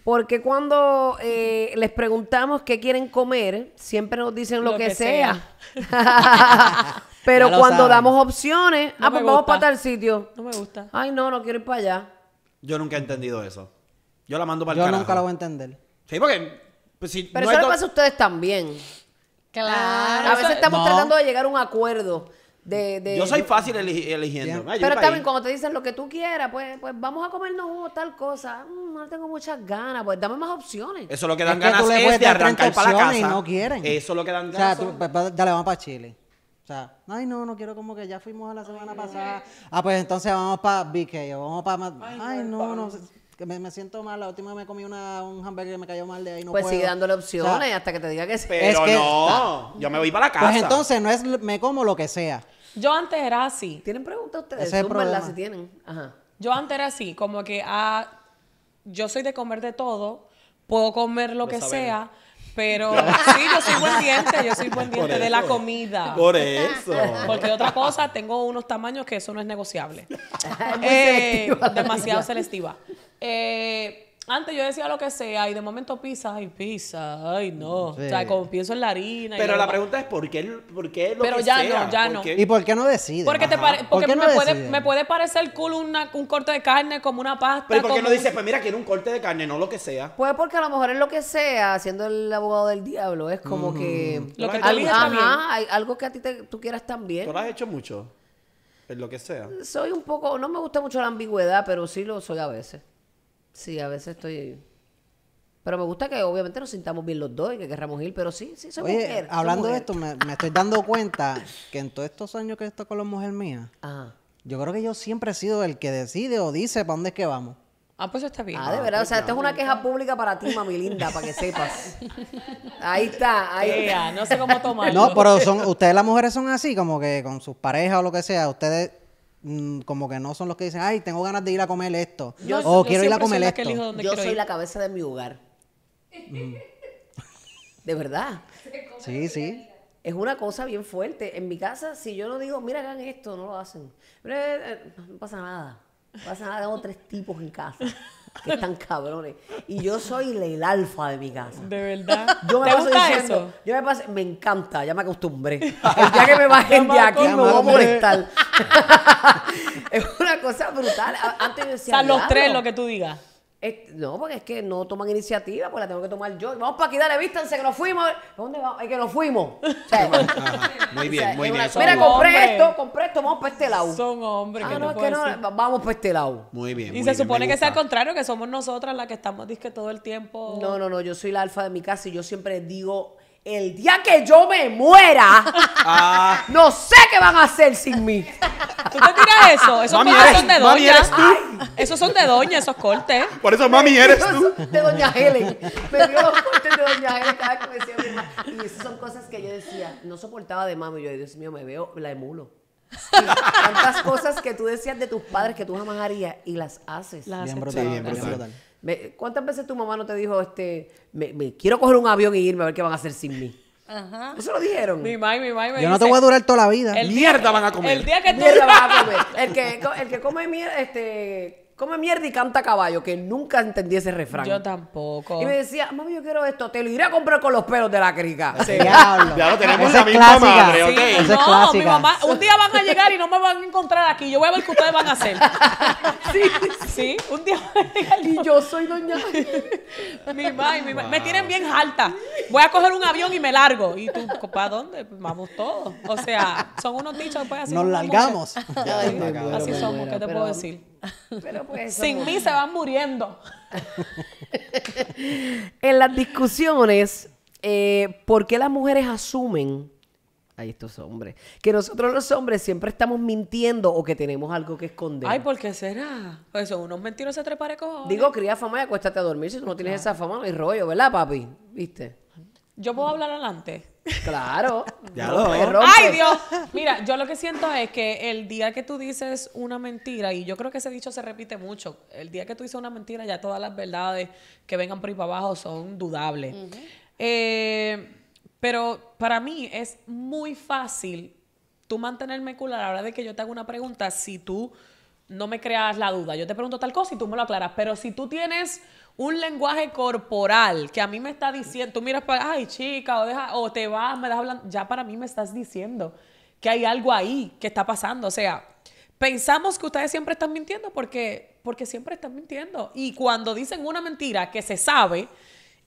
Speaker 2: porque cuando eh, les preguntamos qué quieren comer, siempre nos dicen lo, que, sea. Pero cuando damos opciones, ah, pues vamos para tal sitio. No me gusta. Ay, no, no quiero ir para allá.
Speaker 3: Yo nunca he entendido eso. Yo la mando para el Yo nunca la voy a entender. Sí, porque. Pues, Pero eso le pasa
Speaker 2: a ustedes también. Claro. A veces estamos tratando de llegar a un acuerdo. De, de, yo soy
Speaker 3: fácil eligiendo. Pero también
Speaker 2: cuando te dicen lo que tú quieras, pues, pues vamos a comernos tal cosa. Mm, no tengo muchas ganas, pues dame más
Speaker 6: opciones. Eso lo que dan es ganas que es de arrancar para la casa. Y no quieren. Eso es lo que dan ganas. O sea, dale, vamos para Chile. O sea, ay no, no quiero como que ya fuimos a la semana pasada. Ah, pues entonces vamos para BK o vamos para... Ay, no. no que me, me, siento mal, la última vez me comí una, un hamburger y me cayó mal de ahí, no Pues sigue dándole opciones hasta que te diga que sí. Pero es que, no, yo me voy para la pues casa. Pues entonces no es, me como lo que sea.
Speaker 5: Yo antes era así. ¿Tienen preguntas ustedes? es el si tienen. Yo antes era así, como que ah, yo soy de comer de todo, puedo comer lo, que sea pero sí, yo soy buen diente, yo soy buen diente de la comida. Por eso. Porque otra cosa, tengo unos tamaños que eso no es negociable.
Speaker 3: Eh, demasiado selectiva.
Speaker 5: Eh, antes yo decía lo que sea y de momento pizza, ay, pizza, ay, no. O sea, como pienso en la harina. Pero la
Speaker 6: pregunta
Speaker 3: es: ¿por qué, por qué
Speaker 6: lo Pero ya no, ya no. ¿Y por qué no decides? Porque, te me,
Speaker 5: puede, parecer cool un corte de carne como una pasta.
Speaker 2: Pero ¿por qué no dices, pues mira,
Speaker 3: quiero un corte de carne, no lo que sea?
Speaker 5: Pues porque
Speaker 2: a lo mejor es lo que sea, siendo el abogado del diablo, es como que. Mm. Lo que también. hay algo que a ti te, tú quieras también. ¿Tú lo has hecho
Speaker 3: mucho? En lo que sea.
Speaker 2: Soy un poco. No me gusta mucho la ambigüedad, pero sí lo soy a veces. Sí, a veces estoy. Pero me gusta que obviamente nos sintamos bien los dos y que queramos ir, pero sí, sí, soy Oye, Hablando de esto,
Speaker 6: me, estoy dando cuenta que en todos estos años que he estado con la mujer mía, yo creo que yo siempre he sido el que decide o dice para dónde es que vamos.
Speaker 5: Ah, pues está bien.
Speaker 2: Ah, de ah, verdad. Pues o sea, esta es una queja pública para ti, mami linda, para que sepas. Ahí está, ahí está. No sé cómo tomarlo. No, pero son,
Speaker 6: ustedes las mujeres son así, como que con sus parejas o lo que sea, ustedes Mm, como que no son los que dicen, ay, tengo ganas de ir a comer esto. o quiero ir a comer esto.
Speaker 2: Yo soy la cabeza de mi hogar.
Speaker 1: Mm.
Speaker 6: de verdad. Sí, sí. Es una cosa
Speaker 2: bien fuerte. En mi casa, si yo no digo, mira, hagan esto, no lo hacen. Eh, eh, no pasa nada. No pasa nada, tengo tres tipos en casa que están cabrones. Y yo soy el alfa de mi casa. De verdad. Yo me ¿Te paso gusta diciendo, eso? yo me paso, me encanta, ya me acostumbré. El día que me bajen de aquí me voy a molestar. es una cosa brutal. Antes decía. O sea, los tres, lo que tú digas no, porque es que no toman iniciativa, pues la tengo que tomar yo. Vamos para aquí, dale, vístanse, que nos fuimos. ¿Dónde vamos? Es que nos fuimos.
Speaker 1: muy bien, muy bien. mira, compré esto,
Speaker 2: compré esto, vamos para este lado. Son hombres. Ah, que no, que vamos para este lado.
Speaker 3: Muy bien. Y se supone que
Speaker 2: sea al
Speaker 5: contrario, que somos nosotras las que estamos, disque todo el tiempo.
Speaker 2: No, no, no, yo soy la alfa de mi casa y yo siempre digo el día que yo me muera,
Speaker 5: ah. no sé qué van a hacer sin mí. ¿Tú te
Speaker 1: tiras
Speaker 3: eso? Esos mami son de doña. Mami eres tú.
Speaker 5: Esos son de doña, esos cortes.
Speaker 3: Por eso, mami, eres tú. De doña Helen.
Speaker 2: Me dio los cortes de doña Helen cada que me decía mi Y esas son cosas que yo decía, no soportaba de mami. Yo, Dios mío, me veo, la emulo. tantas cosas que tú decías de tus padres que tú jamás harías y las haces. Las haces. sí, ¿Cuántas veces tu mamá no te dijo, este, me, me, quiero coger un avión y irme a ver qué van a hacer sin mí?
Speaker 5: Ajá. Eso lo dijeron. Mi mamá, mi mamá. Yo no te voy a durar toda la vida. mierda van a comer. El día que tú... Mierda van a comer. El que,
Speaker 2: el que come mierda, este come mierda y canta caballo, que nunca entendí ese refrán. Yo tampoco. Y me decía, mami, yo quiero esto, te lo iré a comprar con los pelos de la crica. Ya lo tenemos a mi no, mi mamá, un
Speaker 5: día van a llegar y no me van a encontrar aquí. Yo voy a ver qué ustedes van a hacer. Sí, sí, un día van a llegar y yo soy doña. mi mamá, y mi mamá, me tienen bien alta. Voy a coger un avión y me largo. ¿Y tú, para dónde? Vamos todos. O sea, son unos dichos pues
Speaker 1: así. Nos largamos. Así somos, ¿qué te puedo
Speaker 5: decir? Pues, Sin mí se van muriendo.
Speaker 2: en las discusiones, eh, ¿por qué las mujeres asumen, ay, estos hombres, que nosotros los hombres siempre estamos mintiendo o que tenemos algo que esconder? Ay, ¿por
Speaker 5: qué será? Pues son unos mentirosos parejos. Digo,
Speaker 2: cría fama y acuéstate a dormir. Si tú no tienes esa fama, no rollo, ¿verdad, papi? ¿Viste?
Speaker 5: Yo puedo hablar adelante. Claro.
Speaker 2: Ya lo Ay, Dios.
Speaker 5: Mira, yo lo que siento es que el día que tú dices una mentira, y yo creo que ese dicho se repite mucho, el día que tú dices una mentira, ya todas las verdades que vengan por ahí para abajo son dudables. Eh, pero para mí es muy fácil tú mantenerme cool a la hora de que yo te haga una pregunta si tú no me creas la duda. Yo te pregunto tal cosa y tú me lo aclaras. Pero si tú tienes un lenguaje corporal que a mí me está diciendo, tú miras para, ay chica, o, deja, o te vas, me das hablando, ya para mí me estás diciendo que hay algo ahí que está pasando. O sea, pensamos que ustedes siempre están mintiendo porque, porque siempre están mintiendo. Y cuando dicen una mentira que se sabe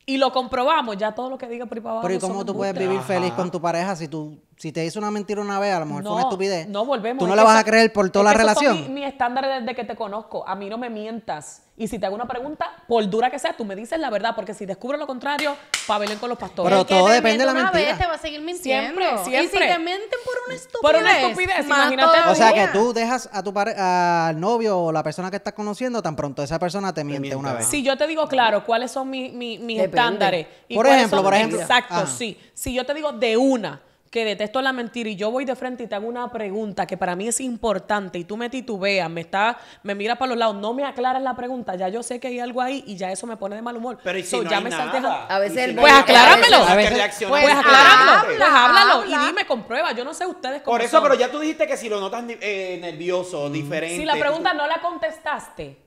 Speaker 5: y lo comprobamos, ya todo lo que diga por abajo Pero ¿y cómo tú puedes vivir feliz con
Speaker 6: tu pareja si tú si te hizo una mentira una vez, a lo mejor no, fue una estupidez? No, volvemos. Tú no la vas a creer por toda la relación.
Speaker 5: Mi, mi estándar desde que te conozco, a mí no me mientas y si te hago una pregunta, por dura que sea, tú me dices la verdad, porque si descubro lo contrario, pabelen con los pastores. Pero todo depende de la mentira. Una vez te va a seguir mintiendo. Siempre, siempre. Y si te mienten por una estupidez. Por una estupidez, imagínate.
Speaker 6: O sea, que tú dejas a tu al novio o la persona que estás conociendo, tan pronto esa persona te miente, una vez. Si
Speaker 5: yo te digo, claro, cuáles son mis estándares. Y por ejemplo, por ejemplo. Exacto, sí. Si yo te digo de una, que detesto la mentira y yo voy de frente y te hago una pregunta que para mí es importante y tú me titubeas, me está, me miras para los lados, no me aclaras la pregunta, ya yo sé que hay algo ahí y ya eso me pone de mal humor. Pero y si no me nada? A veces pues, pues acláramelo. pues, háblalo y dime, comprueba. Yo no sé ustedes cómo Por eso, pero ya
Speaker 3: tú dijiste que si lo notas eh, nervioso, diferente. Si la pregunta
Speaker 5: no la contestaste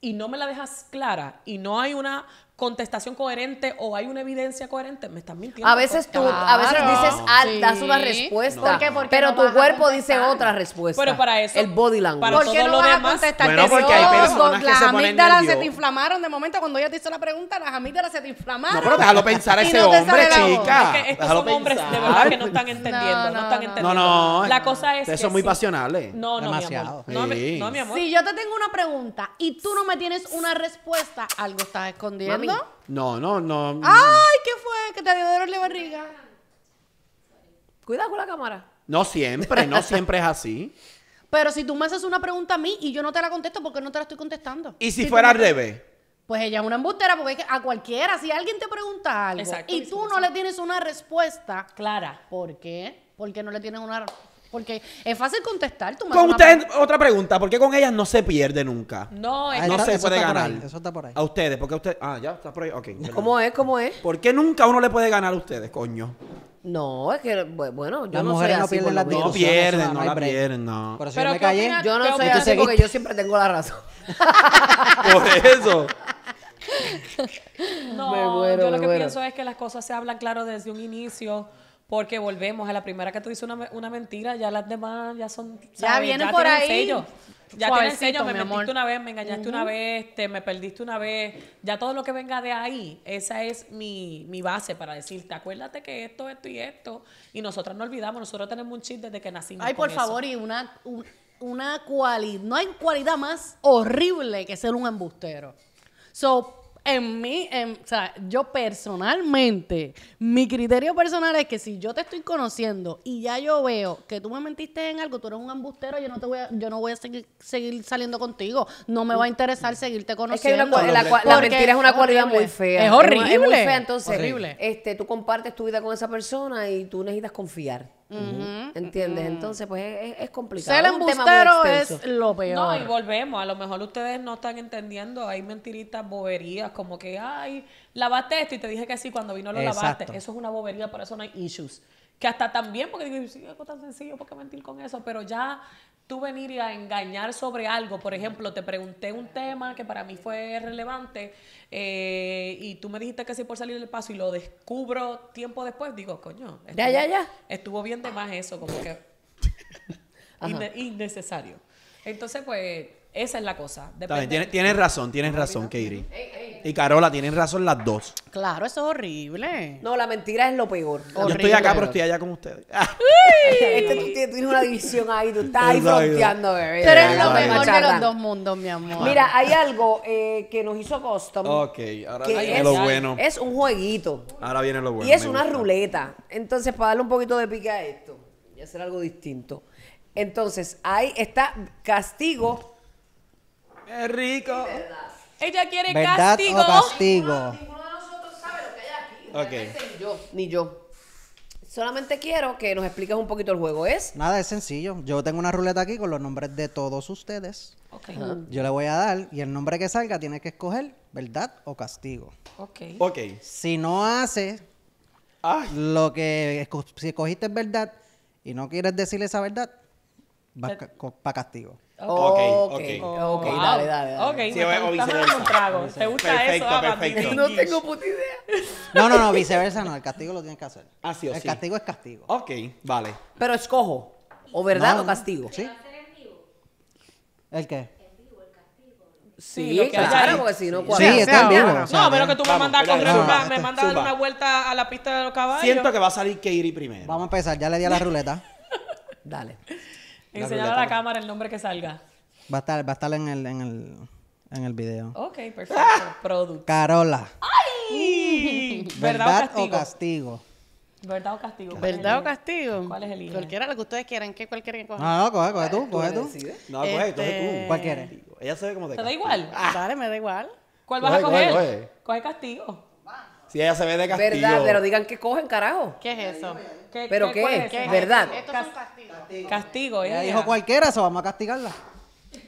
Speaker 5: y no me la dejas clara y no hay una contestación coherente o hay una evidencia coherente, me estás mintiendo. A veces tú, a veces dices, ah, das una respuesta,
Speaker 2: pero tu cuerpo dice otra respuesta. Pero para eso, el body language. ¿Por qué no vas demás? a
Speaker 4: contestar? porque hay personas las que se ponen se te inflamaron de momento cuando ella te hizo la pregunta, las amígdalas se te inflamaron.
Speaker 1: No, pero déjalo pensar a ese hombre, chica. estos son hombres de verdad que no están
Speaker 4: entendiendo, no, no están entendiendo. No, no. La cosa es que es muy sí. pasionales.
Speaker 3: No, no, mi amor. No, mi
Speaker 4: amor. Si yo te tengo una pregunta y tú no me tienes una respuesta, algo estás escondiendo.
Speaker 3: No, no, no. ¡Ay,
Speaker 4: qué fue! Que te dio dolor de barriga. Cuidado con la cámara.
Speaker 3: No siempre, no siempre es así.
Speaker 4: Pero si tú me haces una pregunta a mí y yo no te la contesto, ¿por qué no te la estoy contestando? ¿Y si, fuera al revés? Pues ella es una embustera porque a cualquiera, si alguien te pregunta algo y tú no le tienes una respuesta clara, ¿por qué? Porque no le tienes una respuesta? Porque es fácil contestar. con ustedes,
Speaker 3: otra pregunta. ¿Por qué con ellas no se pierde nunca? No, ah, es... no se puede ganar. eso está por ahí. A ustedes, porque ustedes... Ah, ya, está por ahí. Ok. ¿Cómo es? ¿Cómo es? ¿Por qué nunca uno le puede ganar a ustedes, coño?
Speaker 2: No, es que, bueno, yo no soy no así. Pierden la no, no pierden, no, la
Speaker 3: pierden, no. Pero si yo me
Speaker 2: callé, yo no soy así porque yo siempre tengo la razón. por
Speaker 3: eso.
Speaker 5: no, yo lo que pienso es que las cosas se hablan claro desde un inicio porque volvemos a la primera que tú dices una, una mentira, ya las demás ya son. Ya vienen por ahí. Sello. Ya tienen sello, me mentiste una vez, me engañaste una vez, te, me perdiste una vez. Ya todo lo que venga de ahí, esa es mi, mi base para decirte, acuérdate que esto, esto y esto. Y nosotras no olvidamos, nosotros tenemos un chip desde que nacimos. Ay, por favor, y
Speaker 4: una, una cualidad. No hay cualidad más horrible que ser un embustero. So, en mí, o sea, yo personalmente, mi criterio personal es que si yo te estoy conociendo y ya yo veo que tú me mentiste en algo, tú eres un ambustero yo no te voy a, yo no voy a seguir, seguir saliendo contigo, no me va a interesar seguirte conociendo. Es la, es una cualidad muy fea. Es horrible. Es, entonces,
Speaker 2: este, tú compartes tu vida con esa persona y tú necesitas confiar. ¿Entiendes? Entonces, pues es, complicado. Ser embustero es lo peor. No, y
Speaker 5: volvemos. A lo mejor ustedes no están entendiendo. Hay mentiritas, boberías, como que, ay, lavaste esto y te dije que sí cuando vino lo lavaste. Eso es una bobería, por eso no hay issues. Que hasta también, porque digo, sí, es algo tan sencillo, porque mentir con eso? Pero ya tú venir a engañar sobre algo, por ejemplo, te pregunté un tema que para mí fue relevante eh, y tú me dijiste que sí por salir del paso y lo descubro tiempo después, digo, coño, estuvo, ya, ya, ya. Estuvo bien de más eso, como que innecesario. Entonces, pues esa es la cosa.
Speaker 3: Tienes, razón, tienes razón, Katie. Y Carola, tienen razón las dos.
Speaker 2: Claro, eso es horrible. No, la mentira es lo peor. Yo estoy acá, pero estoy
Speaker 3: allá con ustedes.
Speaker 2: este, tú tienes una división ahí, tú estás ahí fronteando, bebé.
Speaker 1: Pero es lo mejor de los
Speaker 4: dos mundos,
Speaker 2: mi amor. Mira, hay algo eh, que nos hizo Custom. Ok,
Speaker 1: ahora viene lo bueno.
Speaker 3: Es
Speaker 2: un jueguito.
Speaker 3: Ahora viene lo bueno. Y es una
Speaker 2: ruleta. Entonces, para darle un poquito de pique a esto y hacer algo distinto. Entonces, ahí está castigo es rico.
Speaker 5: Ella quiere
Speaker 6: ¿Verdad castigo. o castigo?
Speaker 5: Ninguno de nosotros sabe
Speaker 6: lo que hay aquí.
Speaker 2: Ni yo, ni yo. Solamente quiero que nos expliques un poquito el juego. ¿Es?
Speaker 6: Nada, es sencillo. Yo tengo una ruleta aquí con los nombres de todos ustedes. Yo le voy a dar y el nombre que salga tiene que escoger verdad o castigo. Ok. Ok. Si no hace lo que si escogiste verdad y no quieres decirle esa verdad, va para castigo. Ok, ok. okay oh, dale, dale, Ok, sí, viceversa. perfecto, ah, Perfecto. No tengo puta
Speaker 3: idea. No, no, no, viceversa no. El castigo lo tienes que hacer. Ah, o sí, El castigo es castigo. Ok,
Speaker 6: vale.
Speaker 2: Pero escojo. O verdad o castigo. Sí. ¿El qué?
Speaker 6: Sí, sí claro, porque si no, Sí, está bien. No, a menos que tú me mandas a correr, me mandas dar una
Speaker 5: vuelta a la pista de los caballos. Siento que va a
Speaker 6: salir Keiri primero. Vamos a empezar, ya le di a la ruleta. Dale.
Speaker 5: Enseñar a la cámara el nombre que salga.
Speaker 6: Va a estar, va a estar en, el, en, el, en el video.
Speaker 5: Ok, perfecto. Product. Carola. ¡Ay!
Speaker 4: ¿Verdad, o
Speaker 6: castigo?
Speaker 4: ¿Verdad o castigo? ¿Verdad o castigo? ¿Cuál es el hijo? Cualquiera, lo que ustedes quieran. ¿Qué cuál quieren coger? No, no, coge, coge
Speaker 6: tú, coge tú. No, coge, coge tú. Este, ¿Cuál quieres?
Speaker 3: Ella se ve como te ¿Te da
Speaker 4: igual? Ah. Dale, me da igual. ¿Cuál
Speaker 6: vas a coger?
Speaker 4: Coge castigo.
Speaker 6: Si ella se ve de castigo. ¿Verdad? Pero
Speaker 5: digan que cogen, carajo. ¿Qué es eso? ¿Pero qué? es? ¿Verdad? Esto es castigo. Castigo. ella. dijo
Speaker 6: cualquiera, eso vamos a castigarla.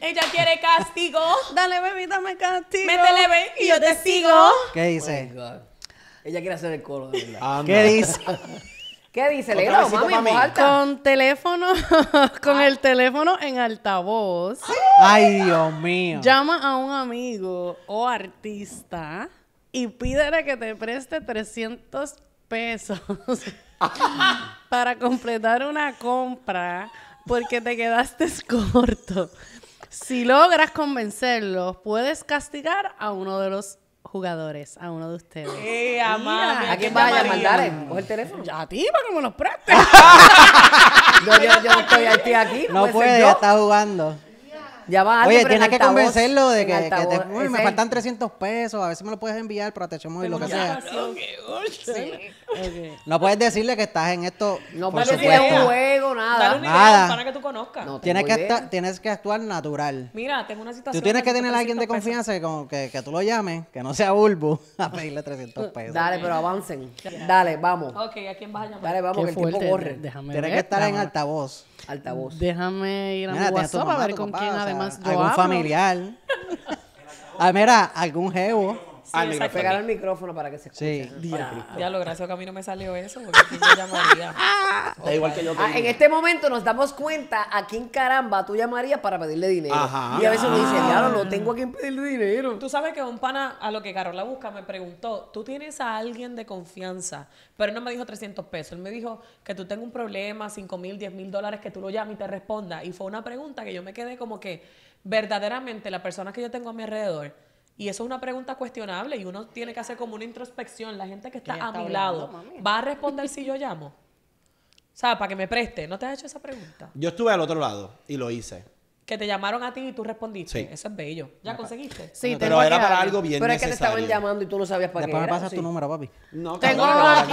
Speaker 5: Ella quiere castigo. Dale, bebé, dame castigo. Métele, ve, y yo te sigo.
Speaker 6: ¿Qué dice? Oh
Speaker 2: ella quiere hacer el coro, de verdad.
Speaker 6: Ah, ¿Qué dice?
Speaker 2: ¿Qué
Speaker 4: dice? Le Mami, mami, Con teléfono, con el teléfono en altavoz.
Speaker 6: Ay, Dios mío.
Speaker 4: Llama a un amigo o artista y pídele que te preste 300 pesos. para completar una compra porque te quedaste corto. Si logras convencerlo puedes castigar a uno de los jugadores, a uno de ustedes. ¿A quién vas a llamar? teléfono. a ti, para que me lo prestes.
Speaker 6: yo, estoy aquí, No, no puede, ya está jugando. Ya Oye, tienes que convencerlo de que, me faltan 300 pesos, a ver si me lo puedes enviar, Para echemos Y lo que sea. No puedes decirle que estás en esto. No puedes decirle un juego, nada. Dale nada. para que tú conozcas. No, tienes, que actuar natural.
Speaker 5: Mira, tengo una
Speaker 2: situación. Tú tienes que tener a alguien de confianza
Speaker 6: que, tú lo llames, que no sea Bulbo, a pedirle 300 pesos. Dale, pero
Speaker 2: avancen. Dale, vamos. Ok, ¿a quién vas a llamar? Dale, vamos, que el tiempo corre. Déjame Tienes que estar en
Speaker 6: altavoz. Altavoz. Déjame ir a mi WhatsApp a ver
Speaker 2: con quién algún familiar.
Speaker 6: ah, mira, algún jevo ah, pegar al micrófono para que se escuche. Sí. Ya,
Speaker 5: lo gracioso que a mí no me salió eso, porque aquí llamaría? Ah, da
Speaker 6: igual que yo. Ah,
Speaker 5: en
Speaker 2: este momento nos damos cuenta a quién caramba tú llamarías para pedirle dinero. Ajá. Y a veces me dicen, claro,
Speaker 5: no tengo a quién pedirle dinero. Tú sabes que un pana a lo que la busca me preguntó, ¿tú tienes a alguien de confianza? Pero él no me dijo 300 pesos, él me dijo que tú tengas un problema, 5 mil, 10 mil dólares, que tú lo llames y te responda. Y fue una pregunta que yo me quedé como que verdaderamente la persona que yo tengo a mi alrededor y eso es una pregunta cuestionable y uno tiene que hacer como una introspección. La gente que está, a mi lado va a responder si yo llamo. O sea, para que me preste. ¿No te has hecho esa pregunta?
Speaker 3: Yo estuve al otro lado y lo hice.
Speaker 5: Que te llamaron a ti y tú respondiste. Sí. Eso es bello. ¿Ya conseguiste?
Speaker 3: Sí, pero era para algo bien Pero es que te estaban
Speaker 2: llamando y tú no
Speaker 5: sabías para Después qué me pasas tu número,
Speaker 4: papi. No, tengo aquí.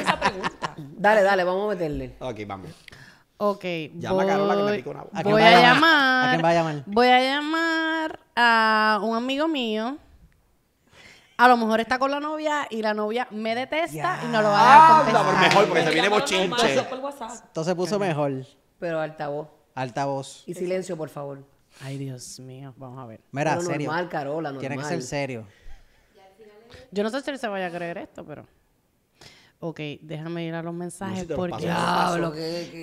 Speaker 4: Esa pregunta. dale, dale, vamos a meterle. Ok, vamos. Ok. voy, a que me voy a llamar? ¿A Voy a llamar a un amigo mío. A lo mejor está con la novia y la novia me detesta y no lo va a contestar. Ah, por mejor, porque se viene bochinche.
Speaker 6: Entonces puso mejor. Pero altavoz. Altavoz. Y silencio, por favor. Ay, Dios mío. Vamos a ver. Mira, serio. Normal, Carola, normal. Tiene que ser serio.
Speaker 4: Yo no sé si él se vaya a creer esto, pero... Ok, déjame ir a los mensajes porque.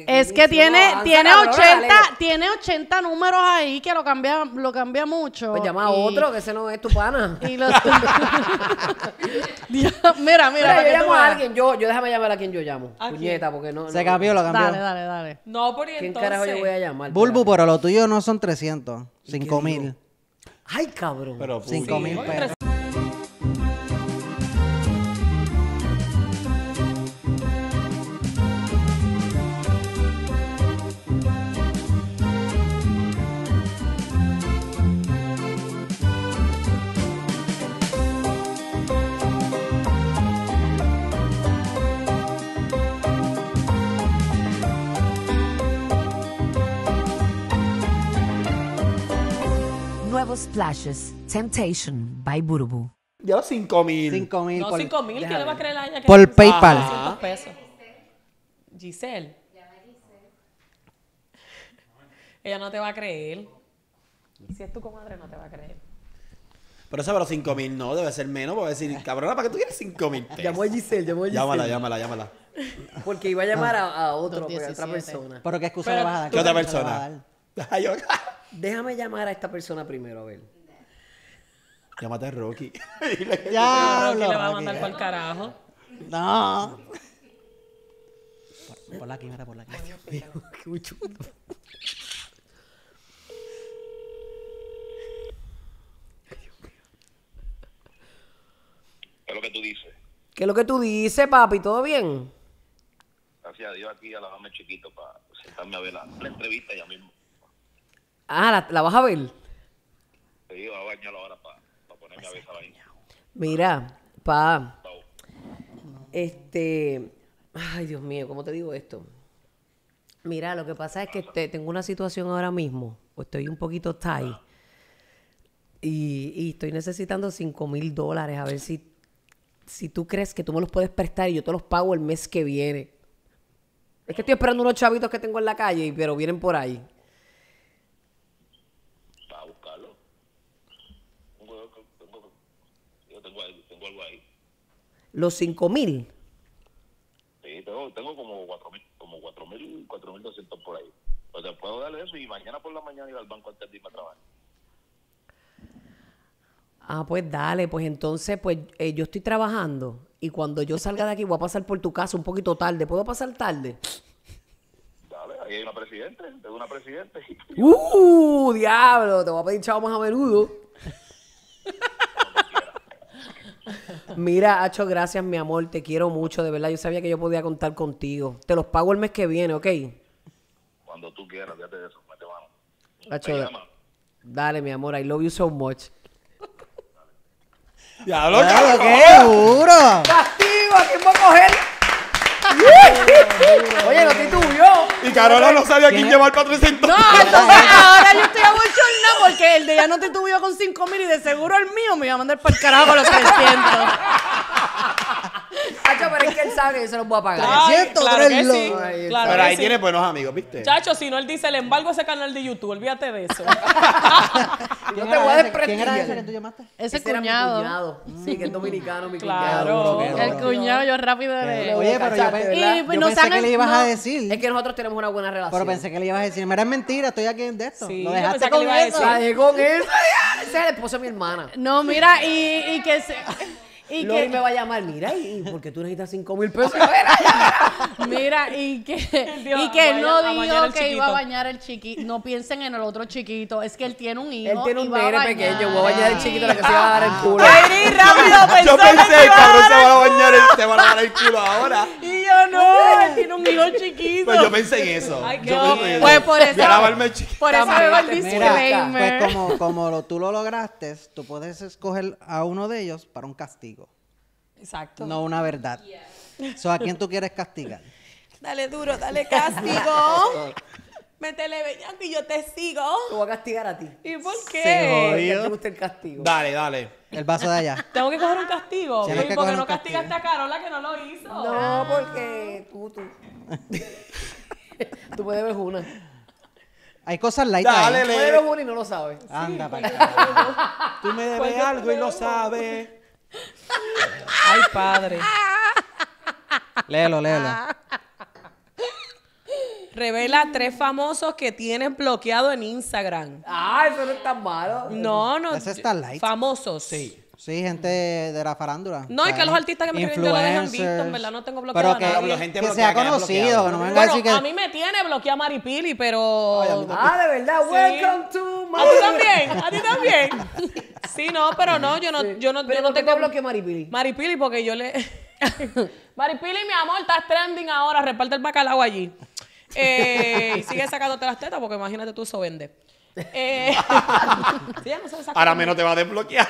Speaker 4: es que tiene, tiene, 80, tiene 80 números ahí que lo cambia, lo cambia mucho. Pues llama a otro, que ese no es tu pana. Y los...
Speaker 5: mira, mira. yo llamo a alguien,
Speaker 2: yo, yo déjame llamar a quien yo llamo. Puñeta, porque no. Se cambió, lo cambió. Dale, dale,
Speaker 5: dale. No, por ¿Quién entonces... carajo yo voy a llamar?
Speaker 2: Bulbu,
Speaker 6: pero lo tuyo no son 300, 5 mil.
Speaker 2: Ay, cabrón. Pero, 5 mil pesos. Splashes, Temptation by Burbu.
Speaker 3: Ya los 5 mil. 5 mil. No, 5 mil, ¿qué le va a creer la ella?
Speaker 5: Que por PayPal. pesos. Giselle. Ella no te va a creer. Si es tu comadre, no te va a creer.
Speaker 3: Pero eso, pero 5 mil no, debe ser menos. Porque decir, cabrona, ¿para qué tú quieres 5 mil Llamó a Giselle, llamó a Giselle. Llámala, llámala, llámala.
Speaker 2: Porque iba a llamar a, a otro, a otra persona. Pero qué excusa pero, le vas a dar.
Speaker 6: ¿Qué otra
Speaker 3: persona?
Speaker 2: déjame llamar a esta persona
Speaker 3: primero, a ver. Llámate a Rocky. ya, Rocky le va a mandar para el
Speaker 1: carajo. No. Por, la cámara, por la cámara. Dios mío, qué chulo.
Speaker 5: ¿Qué es lo que tú dices?
Speaker 2: ¿Qué es lo que tú dices, papi? ¿Todo bien?
Speaker 3: Gracias a Dios aquí a la dame chiquito para sentarme a ver la entrevista ya mismo.
Speaker 2: Ah, ¿la, vas a ver?
Speaker 3: Sí, voy a bañarlo ahora para ponerme a ver
Speaker 2: Mira, pa. Este. Ay, Dios mío, ¿cómo te digo esto? Mira, lo que pasa es que tengo una situación ahora mismo. Estoy un poquito tight. Y, estoy necesitando 5 mil dólares. A ver si, si tú crees que tú me los puedes prestar y yo te los pago el mes que viene. Es que estoy esperando unos chavitos que tengo en la calle, pero vienen por ahí. los mil Sí, tengo, como 4.000, como mil
Speaker 3: 4.200 por ahí. O sea, puedo darle eso y mañana por la mañana ir al banco antes de irme a trabajar.
Speaker 2: Ah, pues dale, pues entonces, pues eh, yo estoy trabajando y cuando yo salga de aquí voy a pasar por tu casa un poquito tarde. ¿Puedo pasar tarde?
Speaker 3: Dale, ahí hay una presidente, tengo una presidente.
Speaker 2: ¡Uh, diablo! Te voy a pedir chavo más a menudo. Mira, Hacho, gracias, mi amor. Te quiero mucho, de verdad. Yo sabía que yo podía contar contigo. Te los pago el mes que viene, ¿ok?
Speaker 1: Cuando tú quieras, fíjate de eso, mete mano.
Speaker 2: Hacho, dale, mi amor. I love you so much.
Speaker 1: Ya lo que qué
Speaker 4: Castigo, ¿a a coger? Oye, no titubió.
Speaker 3: Y Carola no sabía quién llevar para 300. No, entonces ahora yo estoy
Speaker 4: abochornada porque el de ya no titubió con 5 mil y de seguro el mío me iba a mandar para el carajo los 300 es que él sabe yo se los voy a pagar. Ay, claro claro Pero ahí tiene
Speaker 3: buenos amigos, ¿viste?
Speaker 5: Chacho, si no él dice, le embargo ese canal de YouTube, olvídate de eso.
Speaker 2: yo te voy a desprestigiar. ¿Quién era ese que
Speaker 4: tú
Speaker 6: llamaste?
Speaker 2: Ese, cuñado. Era mi
Speaker 4: cuñado. Sí, que es dominicano, mi claro. El cuñado, yo rápido
Speaker 2: le Oye, pero yo, y, no pensé que le ibas a decir. Es que nosotros tenemos una buena relación. Pero
Speaker 6: pensé que le ibas a decir, mira, es mentira, estoy aquí en esto. Sí, lo dejaste con eso. Dejé con eso.
Speaker 4: Ese es el esposo de mi hermana. No, mira, y que se...
Speaker 6: Y Lori que... me
Speaker 2: va a llamar, mira, y, porque tú necesitas 5 mil pesos.
Speaker 4: mira, y que, y que no dijo que iba a bañar el chiquito. No piensen en el otro chiquito. Es que él tiene un hijo. Él tiene un nene pequeño. Voy a bañar el chiquito, la que se va a dar el culo. rápido, Yo pensé, cabrón, se va
Speaker 1: a bañar el, se va a dar el culo ahora. No, no. tiene un hijo chiquito. Pues yo pensé en eso. Ay, pues por eso. Por eso veo el disclaimer.
Speaker 6: Pues como, pues tú lo lograste, tú puedes escoger a uno de ellos para un castigo. Exacto. No una verdad. ¿A quién tú quieres castigar?
Speaker 5: Dale duro, dale castigo. Métele bellaco y yo te sigo. Te voy a castigar a ti. ¿Y por qué? jodió. te gusta el
Speaker 6: castigo. Dale, dale. El vaso de allá.
Speaker 5: Tengo que coger un castigo. ¿Y por qué no castigaste a Carola que no lo hizo? No, porque tú, tú.
Speaker 2: tú me debes una.
Speaker 6: Hay cosas light Dale, Tú me debes una
Speaker 2: y no lo sabes. Anda,
Speaker 1: para Tú me debes pues algo y no lo sabes. Ay, padre.
Speaker 6: Léelo, léelo. Ah.
Speaker 5: Revela tres famosos que tienes bloqueado en Instagram. Ah, eso no es tan malo.
Speaker 6: No, no. Eso está light. Famosos. Sí. Sí, gente de la farándula. No, es que los
Speaker 5: artistas que me escriben yo los dejan visto, en verdad no tengo bloqueado.
Speaker 6: Pero que, la gente que sea conocido, no me a que... a mí
Speaker 5: me tiene bloqueado a Maripili, pero... ah, de verdad, welcome to my... A ti también, a ti también. sí, no, pero no, yo no, yo no, yo no tengo... te a Maripili? Maripili porque yo le... Maripili, mi amor, estás trending ahora, reparte el bacalao allí.
Speaker 1: Eh, sigue
Speaker 5: sacándote las tetas porque imagínate tú eso vende. Eh, si no
Speaker 3: Ahora menos te va a desbloquear.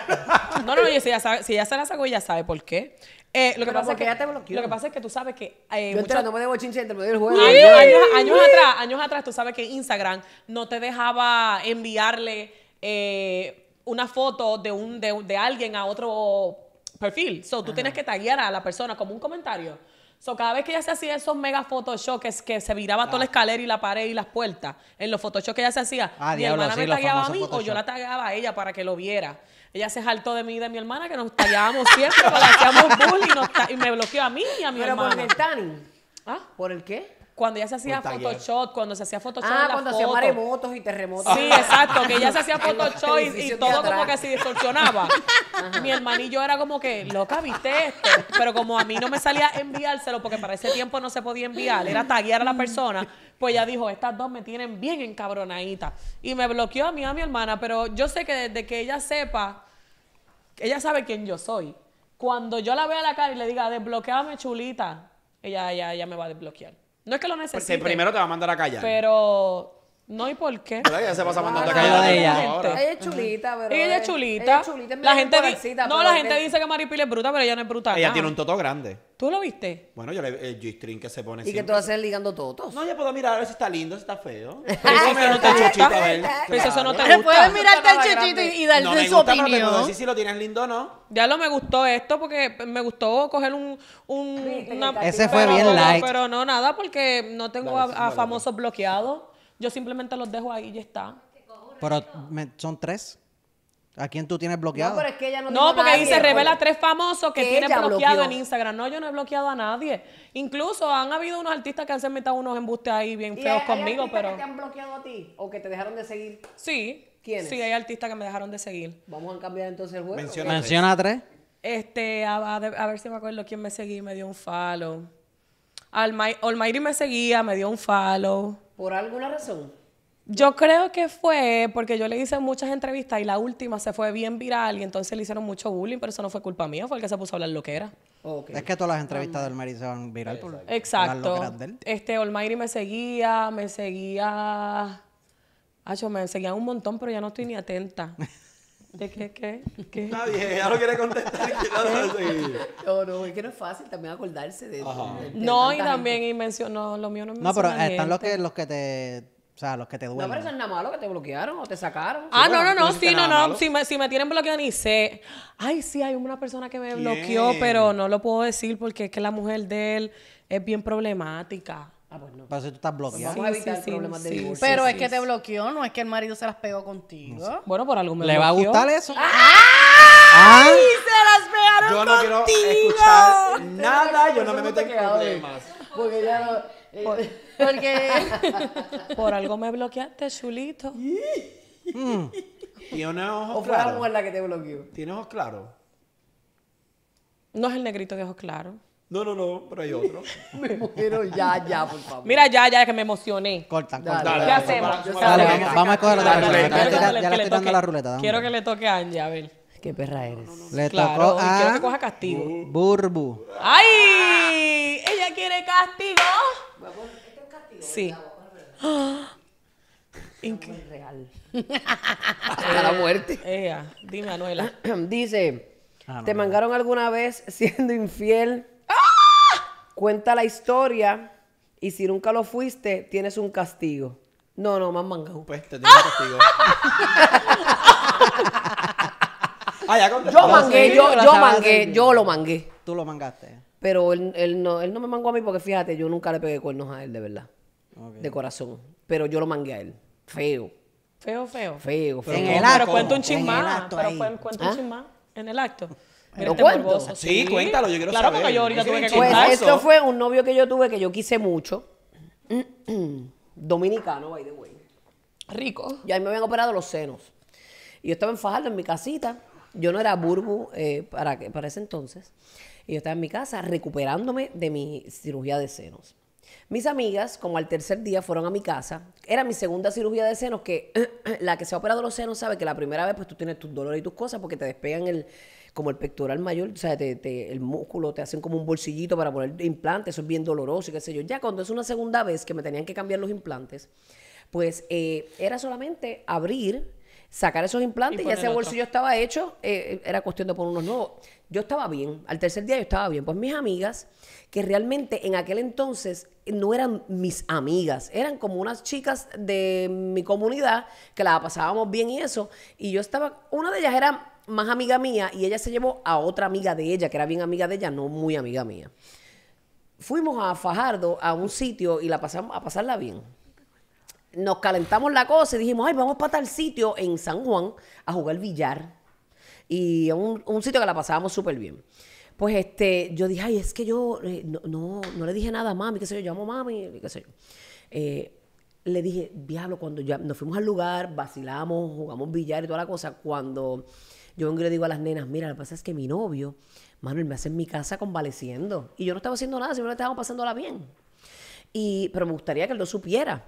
Speaker 5: No, no, si ya si se la sacó, ya sabe por qué. Eh, lo, que pasa es que, ya te bloqueó. lo que pasa es que tú sabes que eh, Yo no me debo chinche entre medio juego. años, atrás, años atrás, tú sabes que Instagram no te dejaba enviarle eh, una foto de un de, de alguien a otro perfil. So, tú tienes que taguear a la persona como un comentario. So, cada vez que ella se hacía esos mega Photoshop que, se viraba toda la ah. escalera y la pared y las puertas, en los Photoshop que ella se hacía, ah, mi hermana me tagueaba a mí o yo la tagueaba a ella para que lo viera. Ella se saltó de mí y de mi hermana que nos tagueábamos siempre, hacíamos bullying y, me bloqueó a mí y a mi hermana. Pero por el ¿Ah? ¿Por el qué? cuando ya se hacía Photoshop, cuando se hacía Photoshop. Ah, cuando foto. maremotos y terremotos. Sí, exacto, que ya se hacía Photoshop y, todo como que se distorsionaba. Mi hermanillo era como que, loca, viste esto. Pero como a mí no me salía enviárselo, porque para ese tiempo no se podía enviar, era taguear a la persona, pues ella dijo, estas dos me tienen bien encabronadita. Y me bloqueó a mí, a mi hermana, pero yo sé que desde que ella sepa, ella sabe quién yo soy. Cuando yo la vea a la cara y le diga, desbloqueame chulita, ella, ya ella me va a desbloquear. No es que lo necesite. primero
Speaker 3: te va a mandar a callar.
Speaker 5: Pero no, ¿y por qué? Pero ella se pasa mandando
Speaker 3: a de ella. Ella
Speaker 5: es chulita, pero. Ella es chulita. Ella es chulita. La gente no, la gente dice que Maripil es bruta, pero ella no es bruta. Ella ah. tiene un
Speaker 3: toto grande. ¿Tú lo viste? Bueno, yo le, el eh, G-string que se pone ¿Y que tú a haces ligando totos? No, yo puedo mirar a ver si está lindo, si está feo. Pero eso no te gusta. Pero eso no te gusta. Puedes mirarte el chuchito
Speaker 5: y, su darle No me gusta, puedo decir si lo tienes lindo o no. Ya lo me gustó esto porque me gustó coger un. un Ese fue bien pero, light. Pero no nada porque no tengo a- famosos bloqueados. Yo simplemente los dejo ahí y ya está.
Speaker 6: Pero son tres. ¿A quién tú tienes bloqueado?
Speaker 5: No, porque ahí se revela tres famosos que, tienes bloqueado en Instagram. No, yo no he bloqueado a nadie. Incluso han habido unos artistas que han metido unos embustes ahí bien feos conmigo, pero pero... que te han bloqueado a ti o que te dejaron de seguir? Sí. ¿Quiénes? Sí, hay artistas que me dejaron de seguir. Vamos a cambiar entonces el juego. Menciona- tres. Este, a, ver si me acuerdo quién me seguía. me dio un follow. Olmairi me seguía, me dio un follow.
Speaker 2: ¿Por alguna razón?
Speaker 5: Yo creo que fue porque yo le hice muchas entrevistas y la última se fue bien viral y entonces le hicieron mucho bullying, pero eso no fue culpa mía, fue el que se puso a hablar lo que era.
Speaker 6: Es que todas las entrevistas del Mary se van viral Exacto.
Speaker 5: Este Olmairi me seguía, me seguía. Acho, me seguía un montón, pero ya no estoy ni atenta. ¿De qué, qué?
Speaker 3: qué?
Speaker 1: Está bien, ya no quiere contestar. no, no, es que
Speaker 5: no es fácil también acordarse de. eso. no, y también, y mencionó, lo mío no
Speaker 3: No, pero eh, están los que,
Speaker 6: los que te o sea, los que te duelen. No, pero
Speaker 5: nada malo que te bloquearon o te sacaron. Ah, no, no, no, sí, no, no. Si me, si me tienen bloqueado ni sé. Ay, sí, hay una persona que me bloqueó, pero no lo puedo decir porque es que la mujer de él es bien problemática. Ah, pues
Speaker 6: tú estás pues bloqueado. sí, sí, Pero es que te
Speaker 4: bloqueó, no es que el marido se las pegó contigo. Bueno, por algo me ¿Le bloqueó?
Speaker 6: va a gustar eso? ¡Ah! ¡Ay!
Speaker 4: ¡Se
Speaker 6: las pegaron Yo no quiero escuchar
Speaker 1: nada. Yo no me meto en problemas.
Speaker 4: Porque ya no... Eh, porque...
Speaker 3: por algo
Speaker 5: me bloqueaste, chulito. Mm.
Speaker 3: Tiene ojos claros? la mujer
Speaker 5: la que te bloqueó?
Speaker 3: ¿Tiene ojos claros?
Speaker 5: No es el negrito de ojos
Speaker 3: claros. No, no, no, pero hay otro. me muero ya, ya, por favor.
Speaker 5: Mira, ya, ya, que me emocioné. Corta, corta. ¿Qué hacemos? Dale, vamos, a coger la ruleta. Ya, ya, le estoy dando la ruleta. Quiero que le toque a Anja, a ver. Qué perra eres. Le tocó a... Quiero que coja castigo.
Speaker 6: Burbu.
Speaker 5: ¡Ay! ¿Ella quiere castigo? Sí. Es real. A la muerte.
Speaker 2: Ella. Dime, Anuela. Dice, ah, ¿te mangaron alguna vez siendo infiel cuenta la historia y si nunca lo fuiste, tienes un castigo. No, no, más mangado. Pues te tengo castigo. Ah, yo mangué, yo, mangué, yo lo mangué. Tú lo mangaste. Pero él, él, no, él no me mangó a mí porque fíjate, yo nunca le pegué cuernos a él, de verdad. De corazón. Pero yo lo mangué a él. Feo.
Speaker 5: Feo, feo. Feo, feo. En
Speaker 2: el acto. Pero un chismá. Pero
Speaker 5: cuenta un ¿Ah? chismá. En el acto. ¿Lo cuento? sí, cuéntalo, yo quiero saber. Claro,
Speaker 3: yo ahorita
Speaker 2: tuve que Pues esto fue un novio que yo tuve que yo quise mucho. Dominicano, by the way. Rico. Y ahí me habían operado los senos. Y yo estaba enfajado en mi casita. Yo no era burbu eh, para, para ese entonces. Y yo estaba en mi casa recuperándome de mi cirugía de senos. Mis amigas, como al tercer día, fueron a mi casa. Era mi segunda cirugía de senos, que la que se ha operado los senos sabe que la primera vez pues tú tienes tus dolores y tus cosas porque te despegan el, como el pectoral mayor, o sea, te, el músculo, te hacen como un bolsillito para poner implantes, eso es bien doloroso y qué sé yo. Ya cuando es una segunda vez que me tenían que cambiar los implantes, pues eh, era solamente abrir, sacar esos implantes, y ese bolsillo estaba hecho, eh, eh, era cuestión de poner unos nuevos. Yo estaba bien, al tercer día yo estaba bien. Pues mis amigas, que realmente en aquel entonces no eran mis amigas, eran como unas chicas de mi comunidad que la pasábamos bien y eso, y yo estaba, una de ellas era más amiga mía y ella se llevó a otra amiga de ella, que era bien amiga de ella, no muy amiga mía. Fuimos a Fajardo, a un sitio y la pasamos a pasarla bien. Nos calentamos la cosa y dijimos, ay, vamos para tal sitio en San Juan a jugar billar. Y un, un sitio que la pasábamos súper bien. Pues este, yo dije, ay, es que yo eh, no, le dije nada a mami, qué sé yo, llamo mami, qué sé yo. Eh, le dije, diablo, cuando ya nos fuimos al lugar, vacilamos, jugamos billar y toda la cosa, cuando yo vengo y le digo a las nenas, mira, lo que pasa es que mi novio, Manuel, me hace en mi casa convaleciendo. Y yo no estaba haciendo nada, simplemente estaba pasándola bien. Y, pero me gustaría que él lo supiera.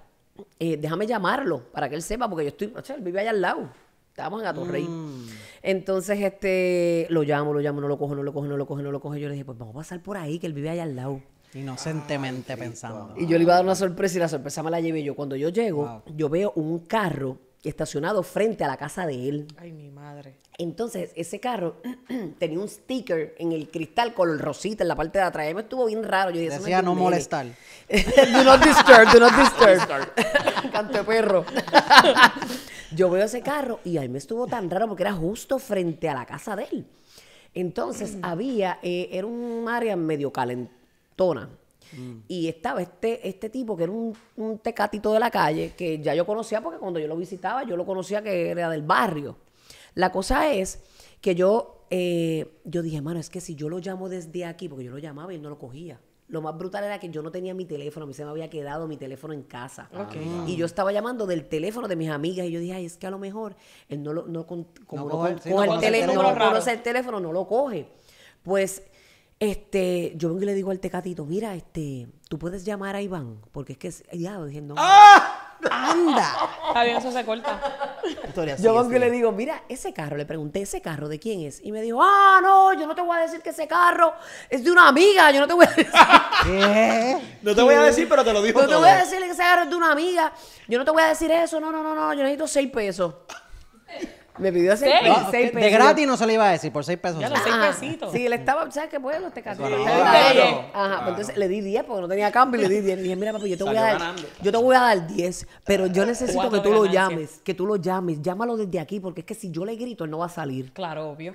Speaker 2: Eh, déjame llamarlo para que él sepa, porque yo estoy, o él vive allá al lado. Estábamos en Atorrey. Mm. Entonces, este, lo llamo, lo llamo, no lo cojo, no lo cojo, no lo cojo, no lo cojo. Yo le dije, pues vamos a pasar
Speaker 6: por ahí, que él vive allá al lado. Inocentemente pensando.
Speaker 2: Y yo le iba a dar una sorpresa y la sorpresa me la llevé yo. Cuando yo llego, yo veo un carro estacionado frente a la casa de él. Ay,
Speaker 1: mi madre.
Speaker 2: Entonces, ese carro tenía un sticker en el cristal color rosita en la parte de atrás. Y me estuvo bien raro. Yo Decía no, molestar. do not disturb, do not disturb.
Speaker 6: Cante perro.
Speaker 2: Yo veo ese carro y ahí me estuvo tan raro porque era justo frente a la casa de él. Entonces, había, eh, era un área medio calentona Mm. Y estaba este, este tipo que era un, tecatito de la calle, que ya yo conocía porque cuando yo lo visitaba, yo lo conocía que era del barrio. La cosa es que yo, eh, yo dije, mano, es que si yo lo llamo desde aquí, porque yo lo llamaba y él no lo cogía. Lo más brutal era que yo no tenía mi teléfono, a mí se me había quedado mi teléfono en casa. Ah, y yo estaba llamando del teléfono de mis amigas y yo dije, es que a lo mejor él no lo, no, como no, el, teléfono, no el teléfono, no lo coge. Pues este, yo vengo y le digo al tecatito, mira, este, tú puedes llamar a Iván, porque es que ya, diciendo.
Speaker 5: ¡Ah! ¡Anda! Está bien, eso se corta.
Speaker 2: yo vengo y le digo, mira, ese carro, le pregunté, ¿ese carro de quién es? Y me dijo, ah, no, yo no te voy a decir que ese carro es de una amiga, yo no te voy a decir.
Speaker 3: ¿Qué? No te voy a decir, pero te lo dijo No te voy a decir
Speaker 2: que ese carro es de una amiga, yo no te voy a decir eso, no, no, no, no, yo necesito seis pesos.
Speaker 6: Me pidió seis, ¿Seis? pesos. De gratis no se le iba a decir, por seis pesos. Ya los seis pesitos.
Speaker 2: Sí, le estaba, ¿sabes qué bueno? este cagó. Ajá, pues entonces le di diez porque no tenía cambio y le di diez. Le dije, mira, papi, yo te voy a dar, yo te voy a dar diez, pero yo necesito que tú lo llames, que tú lo llames, llámalo desde aquí, porque es que si yo le grito, él no va a salir. Claro, obvio.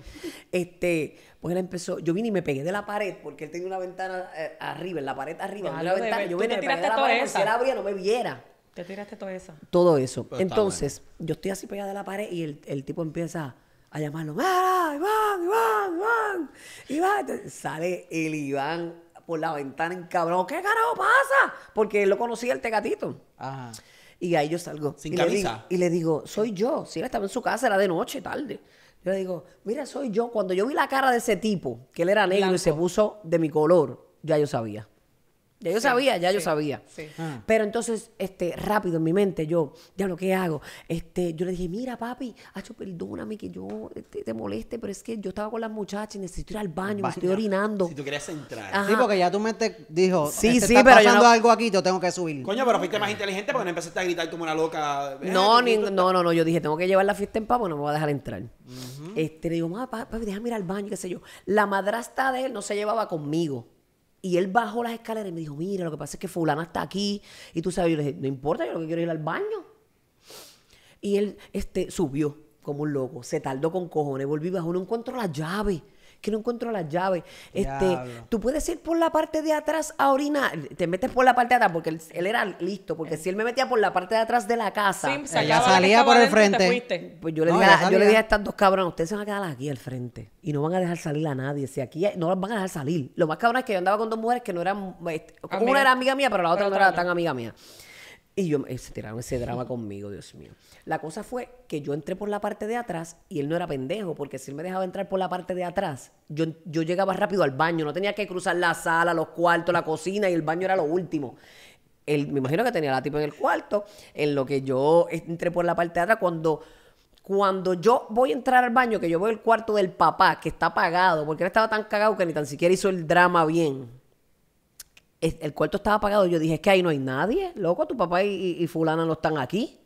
Speaker 2: Este, pues él empezó, yo vine y me pegué de la pared, porque él tenía una ventana eh, arriba, en la pared arriba, una ventana, yo vine y me pegué de la pared, porque él abría, no me viera.
Speaker 5: Te tiraste todo eso.
Speaker 2: Todo eso. Entonces, yo estoy así pegada de la pared y el, tipo empieza a llamarlo, Iván, Iván, Iván! sale el Iván por la ventana en cabrón. ¿Qué carajo pasa? Porque él lo conocía el tegatito. Ajá. Y ahí yo salgo. Sin y camisa. y le digo, soy yo. Si él estaba en su casa, era de noche, tarde. Yo le digo, mira, soy yo. Cuando yo vi la cara de ese tipo, que él era negro y se puso de mi color, ya yo sabía. Ya yo sabía, ya yo sabía. Sí. Ah. Pero entonces, este, rápido en mi mente, yo, ya lo que hago, este, yo le dije, mira, papi, hacho, perdóname que yo este, te moleste, pero es que yo estaba con las muchachas y necesito ir al baño, me estoy orinando. Si tú querías entrar. Sí, porque ya tu mente dijo, sí, sí, está pero pasando algo aquí, yo tengo que subir. Coño, pero
Speaker 3: fuiste más inteligente porque no empezaste a gritar como una loca. Eh, no, no,
Speaker 2: no, no, yo dije, tengo que llevar la fiesta en pavo, pues no me voy a dejar entrar. Este, le digo, mamá, papi, déjame ir al baño, qué sé yo. La madrastra de él no se llevaba conmigo. Y él bajó las escaleras y me dijo, mira, lo que pasa es que fulana está aquí. Y tú sabes, yo le dije, no importa, yo lo que quiero es ir al baño. Y él este, subió como un loco, se tardó con cojones, volví bajo, no encontró la llave que no encuentro las llaves. Este, tú puedes ir por la parte de atrás a orinar. Te metes por la parte de atrás porque él, era listo, porque eh. si él me metía por la parte de atrás de la casa, sí, salía por el frente. Pues yo le, dije a, yo estos dos cabrones, ustedes se van a quedar aquí al frente y no van a dejar salir a nadie. Si aquí no los van a dejar salir. Lo más cabrón es que yo andaba con dos mujeres que no eran, este, una era amiga mía, pero la otra no era tan amiga mía. Y yo, eh, se tiraron ese drama conmigo, Dios mío. La cosa fue que yo entré por la parte de atrás y él no era pendejo, porque si él me dejaba entrar por la parte de atrás, yo, yo llegaba rápido al baño, no tenía que cruzar la sala, los cuartos, la cocina y el baño era lo último. Él, me imagino que tenía la tipa en el cuarto, en lo que yo entré por la parte de atrás, cuando cuando yo voy a entrar al baño, que yo veo el cuarto del papá, que está apagado, porque él estaba tan cagado que ni tan siquiera hizo el drama bien el cuarto estaba apagado. Yo dije, es que ahí no hay nadie, loco, tu papá y, fulana no están aquí.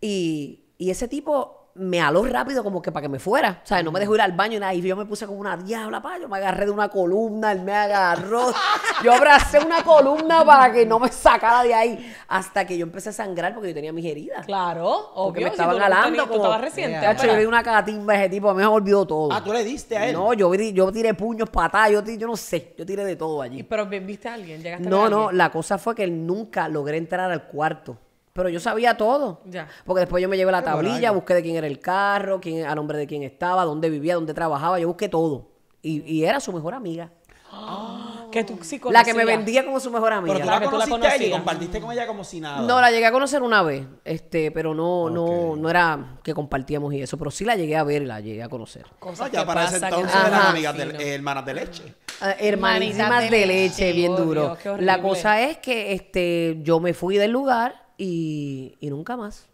Speaker 2: y ese tipo me aló rápido como que para que me fuera. O sea, no me dejó ir al baño y nada. Y yo me puse como una diabla, pa, yo me agarré de una columna, él me agarró. Yo abracé una columna para que no me sacara de ahí. Hasta que yo empecé a sangrar porque yo tenía mis heridas. Claro, obvio. Porque me estaban si tú reciente. di una catimba ese tipo, a mí me olvidó todo. Ah, tú le diste a él. No, yo, yo tiré puños, patadas, yo, yo no sé, yo tiré de todo allí.
Speaker 5: ¿Pero viste a alguien? ¿Llegaste no, a alguien? No, no, la
Speaker 2: cosa fue que él nunca logré entrar al cuarto. Pero yo sabía todo. Porque después yo me llevé la tablilla, busqué de quién era el carro, quién, a nombre de quién estaba, dónde vivía, dónde trabajaba. Yo busqué todo. Y, era su mejor amiga.
Speaker 5: que La que me vendía como su mejor amiga. Pero tú la, que tú y compartiste con ella como si nada. No, la llegué
Speaker 2: a conocer una vez, este, pero no, no, no era que compartíamos y eso, pero sí la llegué a ver y la llegué a conocer. Cosas ah, ya para ese entonces eran
Speaker 3: hermanas de leche. Ah, hermanísimas de leche, bien oh, duro. La cosa
Speaker 2: es que este, yo me fui del lugar y, nunca más.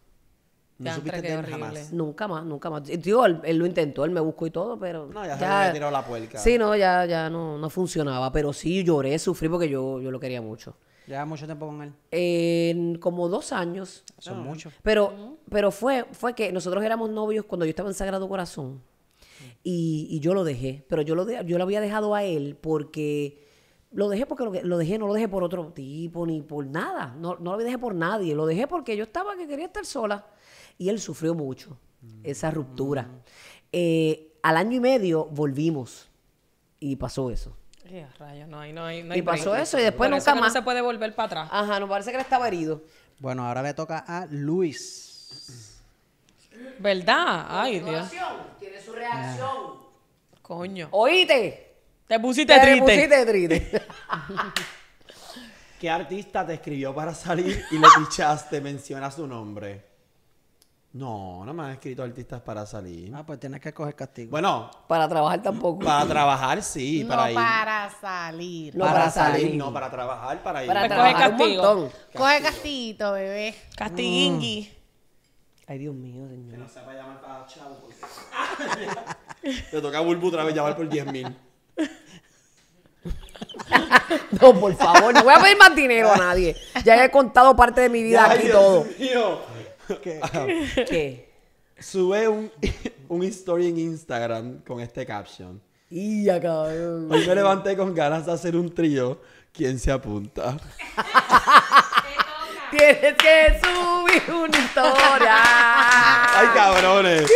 Speaker 2: Nunca más, nunca más. Digo, él, lo intentó, él me buscó y todo, pero. No, ya, se le había la puerca. Sí, no, ya, ya no, no funcionaba. Pero sí lloré, sufrí porque yo, yo lo quería mucho.
Speaker 6: ¿Llevas mucho tiempo con
Speaker 2: él? como dos años. Son ah. muchos. Pero, pero fue, fue que nosotros éramos novios cuando yo estaba en Sagrado Corazón. Y, y yo lo dejé. Pero yo lo, de, yo lo había dejado a él porque lo dejé porque lo, dejé, no lo dejé por otro tipo ni por nada. No, lo dejé por nadie. Lo dejé porque yo estaba que quería estar sola. Y él sufrió mucho esa mm. ruptura. Eh, al año y medio volvimos y pasó eso.
Speaker 5: y pasó eso y después nunca más. No
Speaker 6: se puede volver para atrás. Ajá, no parece que él estaba herido. Bueno, ahora le toca a Luis.
Speaker 5: ¿Verdad? Ay,
Speaker 2: Tiene su reacción.
Speaker 3: Coño. oíte
Speaker 5: te pusiste
Speaker 2: triste. Te pusiste
Speaker 3: triste. ¿Qué artista te escribió para salir y le pichaste? Menciona su nombre. No, no me han escrito artistas para salir. Ah, pues tienes que coger castigo. Bueno.
Speaker 2: Para trabajar tampoco. Para trabajar,
Speaker 3: sí.
Speaker 4: Para no para salir. No para, salir, no, para trabajar, para ir. Para pues trabajar coge castigo. Coge castiguito, bebé. Castiguingui.
Speaker 3: Mm.
Speaker 4: Ay, Dios mío, señor. Que no sepa llamar para chavo.
Speaker 1: Porque...
Speaker 2: Le toca a Bulbu otra vez llamar por 10 mil. no, por favor, no voy a pedir más dinero a nadie. Ya he contado parte de mi vida aquí todo.
Speaker 3: ¿Qué? Sube un, un story en Instagram con este caption.
Speaker 2: Y Hoy me levanté
Speaker 3: con ganas de hacer un trío. ¿Quién se apunta?
Speaker 2: Tienes que subir una historia. Ay,
Speaker 3: cabrones.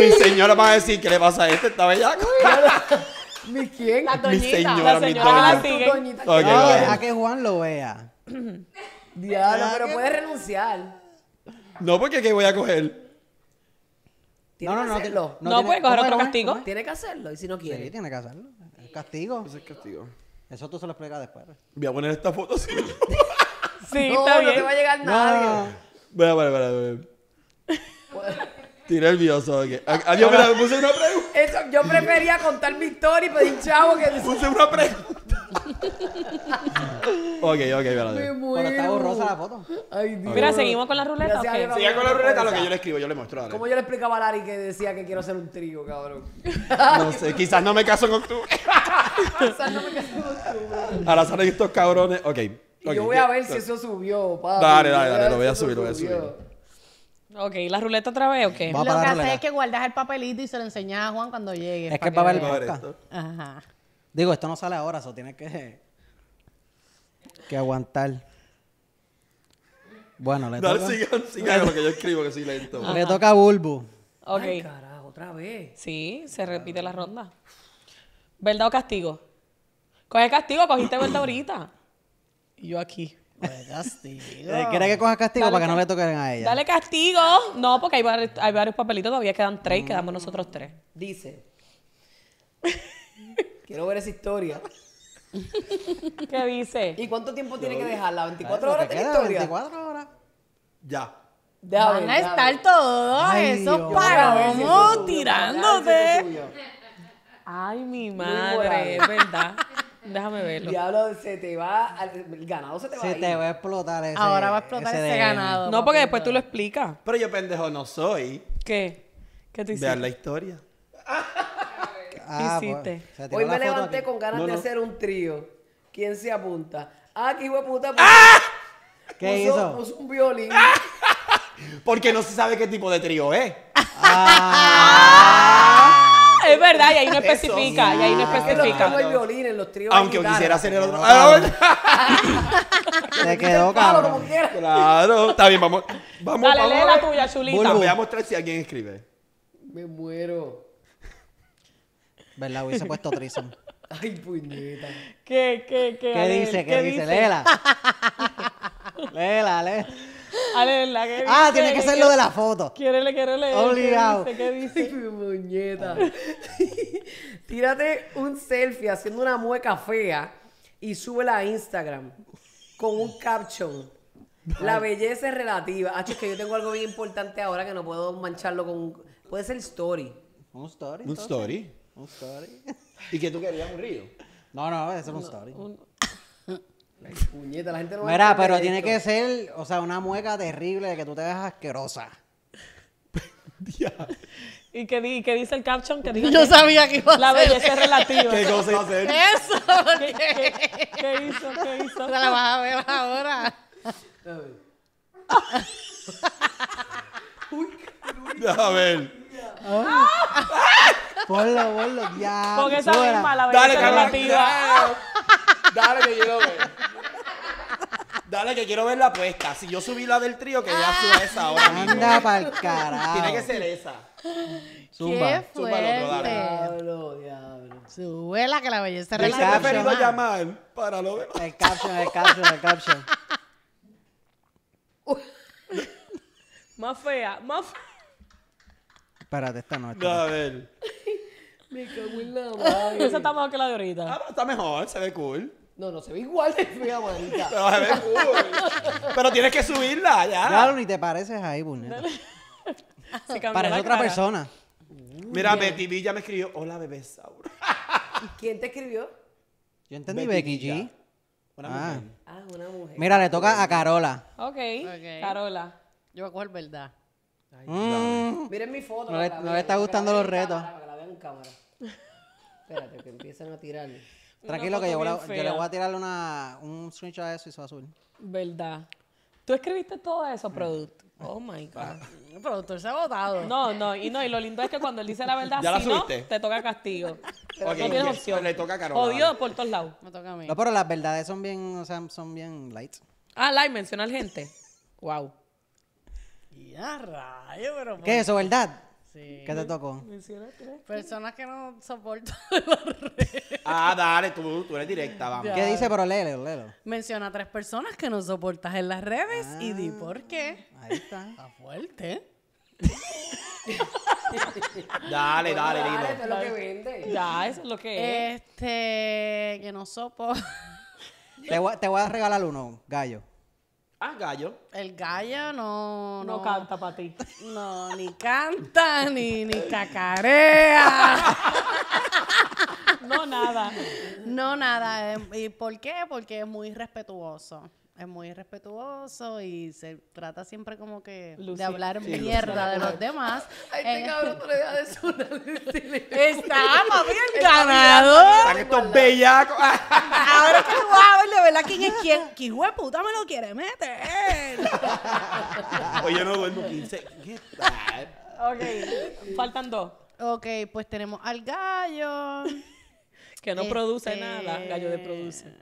Speaker 3: mi, señora va a decir, ¿qué le pasa a este? Está bellaco.
Speaker 6: ¿Mi quién? La Mi señora, La mi señora doña. la doñita. Ah, no, que Juan lo vea. Diablo,
Speaker 2: pero puedes renunciar.
Speaker 6: No, porque ¿qué voy a coger? No,
Speaker 3: no, no, No, No puede coger otro castigo.
Speaker 6: Tiene que hacerlo. Y si no quiere. Sí, tiene que hacerlo. Es castigo. Ese es castigo. Eso tú se lo explicas después.
Speaker 3: Voy a poner esta foto así.
Speaker 6: Sí, no, está no te va a
Speaker 2: llegar nadie.
Speaker 3: Bueno, bueno, bueno. Estoy nervioso. Adiós, mira, me puse
Speaker 2: una pregunta. yo prefería contar mi historia y pedir chavo que Puse una pregunta.
Speaker 3: ok, ok, mira. Pero está borrosa
Speaker 6: la foto.
Speaker 2: Mira,
Speaker 3: seguimos con la ruleta. Seguimos okay. con la ruleta lo que yo le escribo, yo le muestro. Como
Speaker 2: yo le explicaba a Lari que decía que quiero hacer un trigo cabrón.
Speaker 3: no sé, quizás no me caso con tú. quizás no me caso Ahora salen estos cabrones. Ok yo voy a ver si eso
Speaker 5: subió, padre. Dale, dale,
Speaker 6: dale,
Speaker 3: lo voy a subir, lo voy a subir.
Speaker 4: Ok,
Speaker 5: ¿la ruleta otra vez o qué?
Speaker 6: lo que haces es
Speaker 4: que guardas el papelito y se lo enseñas a Juan cuando llegue. Es que va a ver esto. Ajá.
Speaker 6: Digo, esto no sale ahora, eso tiene que, que aguantar. Bueno, le Dale, toca... sigan, sigan lo que yo escribo, que soy lento. Le toca a Bulbo. Ok. Ay,
Speaker 5: carajo, otra vez. Sí, se repite la ronda. ¿Verdad o castigo? Coge castigo, cogiste verdad ahorita.
Speaker 6: Y yo aquí. Pues castigo. ¿Quiere que coja castigo para que no le toquen a ella?
Speaker 5: Dale castigo. No, porque hay, varios papelitos, todavía quedan tres mm. quedamos nosotros tres. Dice.
Speaker 2: Quiero ver esa historia. ¿Qué dice? ¿Y cuánto tiempo tiene que dejarla? ¿24 horas historia?
Speaker 6: 24 horas.
Speaker 3: Ya.
Speaker 2: ¿De Van a estar todos esos paramos tirándote.
Speaker 5: Ay, mi madre, es verdad. Déjame verlo.
Speaker 2: Diablo, se te va. El ganado se te va. a te va a explotar ese. Ahora va a explotar ese, ganado. No, porque después
Speaker 3: tú lo explicas. Pero yo pendejo no soy. ¿Qué? ¿Qué te hiciste? Vean la historia. Ah, pues, hiciste? Hoy me levanté con ganas de hacer
Speaker 2: un trío. ¿Quién se apunta? Ah, qué hijo de puta. ¡Ah! ¿Qué hizo?
Speaker 5: Puso un violín. ¡Ah!
Speaker 3: Porque no se sabe qué tipo de trío es.
Speaker 5: Ah. ¡Ah! Es verdad, y ahí no especifica. Y ahí no especifica. violín en los tríos. Aunque quisiera hacer el otro. Se
Speaker 3: ah, quedó cabrón. Claro, está bien, vamos. Vamos, Dale,
Speaker 5: vamos lee la tuya,
Speaker 2: chulita. Bueno, voy a
Speaker 3: mostrar si alguien escribe.
Speaker 2: Me muero. ¿Verdad? Hubiese puesto tres. Ay, puñeta. ¿Qué, qué, qué? ¿Qué dice? ¿Qué, dice? Léela.
Speaker 6: léela, léela ah, tiene que ser lo de la foto. Quiere, quiero leer. Obligado. ¿Qué
Speaker 5: dice?
Speaker 2: ¿Qué dice? Tírate un selfie haciendo una mueca fea y súbela a Instagram con un caption. La belleza es relativa. Ah, es que yo tengo algo bien importante ahora que no puedo mancharlo con. Un... Puede ser story. Un story. Un story. Un story. ¿Y que tú querías un río?
Speaker 6: No, no, a ser un story. Un
Speaker 2: la gente no Mira, pero tiene que
Speaker 6: ser, o sea, una mueca terrible de que tú te ves asquerosa.
Speaker 5: ¿Y qué, di- dice el caption? Que diga Yo sabía que iba a ser la belleza es relativa. ¿Qué cosa iba a ser? eso.
Speaker 1: ¿Qué, hizo? qué- hizo? ¿Qué hizo? La vas a ver ahora.
Speaker 3: A ver. Ah. Ponlo, ponlo, ya. Porque esa misma, la belleza Dale, es que quiero ver la puesta. Si yo subí la del trío, que ya ah. sube esa ahora. mismo. Anda pa'l carajo. Tiene que ser esa. Zumba. Qué el otro,
Speaker 4: Sube Diablo, Súbela que la belleza El relaja. ha venido a llamar para lo ver? El caption, el caption, el caption.
Speaker 5: Más fea, más fea.
Speaker 6: Espérate, esta noche A ver.
Speaker 1: Me cago en la madre. Esa está
Speaker 3: mejor que la de ahorita. Ah, pero está mejor,
Speaker 6: se ve cool. No, no se ve igual de
Speaker 1: fea, Pero
Speaker 6: Pero tienes que subirla ya. Claro, ni te pareces ahí, Buneta. Parece otra persona.
Speaker 3: Mira, Betty B ya me escribió, hola, bebé ¿Y
Speaker 2: ¿Quién te escribió?
Speaker 6: Yo entendí Betty. G. Una ah. mujer. Ah, una mujer. Mira, le toca a Carola.
Speaker 4: Ok, okay. Carola. Yo voy a coger verdad.
Speaker 1: Mm. Miren mi foto. No le, está gustando los retos.
Speaker 6: para que la vean en cámara. Espérate, que empiezan a tirarme Tranquilo, que yo, le voy a tirar una, un screenshot a eso y se va a subir. ¿Verdad? ¿Tú escribiste todo eso, mm. producto? Oh my ah. God.
Speaker 5: El productor se ha agotado. No, no, y no, y lo lindo es que cuando él dice la verdad, si no, te toca castigo. Odio no tiene opción. Pues
Speaker 6: le toca caro. Odio
Speaker 5: por todos lados. Me toca a mí. No, pero las
Speaker 6: verdades son bien, o sea, son bien light.
Speaker 5: Ah, light. menciona al gente.
Speaker 3: Wow.
Speaker 4: Ya, rayo, pero.
Speaker 3: ¿Qué es eso, verdad?
Speaker 6: ¿Qué te
Speaker 1: tocó?
Speaker 4: Personas que no soportan las redes. Ah,
Speaker 3: dale, tú,
Speaker 4: eres directa, vamos. ¿Qué dice? Pero léelo, léelo. Menciona a tres personas que no soportas en las redes y di ah, por qué. Ahí está. Está fuerte. dale, dale, dale, Eso es lo que vende. Ya, eso es lo que es. Este, que no sopo. te, voy,
Speaker 6: te voy a regalar uno, gallo.
Speaker 4: Ah, gallo. El gallo no. No, canta para ti. No, ni canta, ni, ni cacarea. no, nada. No, nada. Eh, ¿Y por qué? Porque es muy respetuoso es muy respetuoso y se trata siempre como que de hablar mierda de los demás. Ay, te este eh, cabrón no de su Estamos bien ganados. Están estos bellacos. Ahora que tú a ver de verdad quién es quién. ¿Qué hijo puta me lo quiere meter?
Speaker 3: Oye, no duermo 15.
Speaker 4: ok, faltan dos. Ok, pues tenemos al gallo. que no produce este, nada, gallo de produce.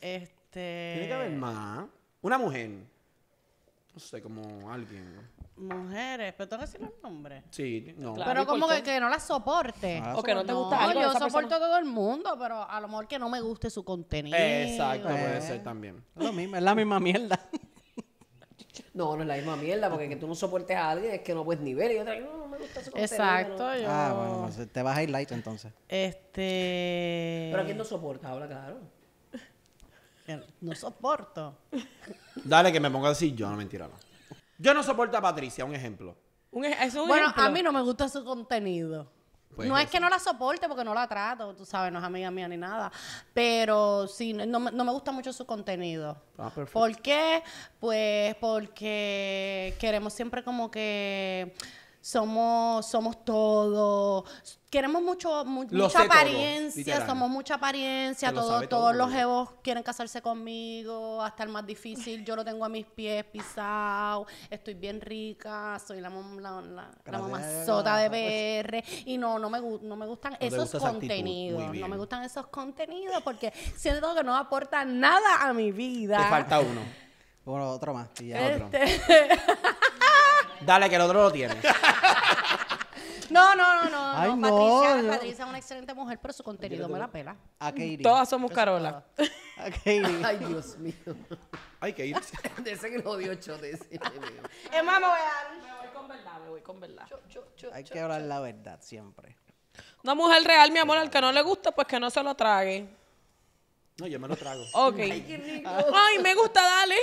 Speaker 4: Este este, Tiene que haber
Speaker 3: más. Una mujer. No sé, como alguien.
Speaker 4: Mujeres, pero tengo que decir los nombres.
Speaker 3: Sí, no. pero como que,
Speaker 4: no las soporte. Ah, o que no te gusta no, Yo soporto a todo el mundo, pero a lo mejor que no me guste su contenido.
Speaker 6: Exacto, puede ser también. Es lo mismo, es la misma mierda.
Speaker 2: No, no es la misma mierda, porque que tú no soportes a alguien es que no puedes nivel. Y otra no, no me gusta su Exacto, yo...
Speaker 6: Ah, bueno, pues, te vas a ir light entonces. Este. Pero a quién
Speaker 4: no soporta, habla claro. No soporto.
Speaker 3: Dale que me ponga así, yo no mentira, no. Yo no soporto a Patricia, un ejemplo.
Speaker 4: Bueno, a mí no me gusta su contenido. Pues no es que no la soporte porque no la trato, tú sabes, no es amiga mía ni nada. Pero sí, no, no me gusta mucho su contenido. Ah, perfecto. ¿Por qué? Pues porque queremos siempre como que somos, somos todos queremos mucho, mucha apariencia, somos mucha apariencia, todo, todos los ebos quieren casarse conmigo, hasta el más difícil, yo lo tengo a mis pies pisado, estoy bien rica, soy la, mamá la, mamazota de PR, y no, no me, no me gustan esos contenidos, no me gustan esos contenidos porque siento que no aporta nada a mi vida. Te falta
Speaker 6: uno. Bueno, otro más, y ya este otro. Dale, que el otro lo tiene.
Speaker 4: No, no, no, no. Ay, Patricia, Patricia es una excelente mujer, pero su contenido me la pela.
Speaker 3: A Katie. Mm, todas somos
Speaker 6: Carola. A Katie. Ay, Dios mío. Ay, que
Speaker 4: de ese que lo odio yo,
Speaker 5: Es más, me voy a dar. Me voy con verdad, me voy con verdad.
Speaker 6: Hay que hablar la verdad siempre.
Speaker 5: Una mujer real, mi amor, al que no le gusta, pues que no se lo trague.
Speaker 6: No, yo me lo trago. Ok.
Speaker 1: Ay, me gusta, dale.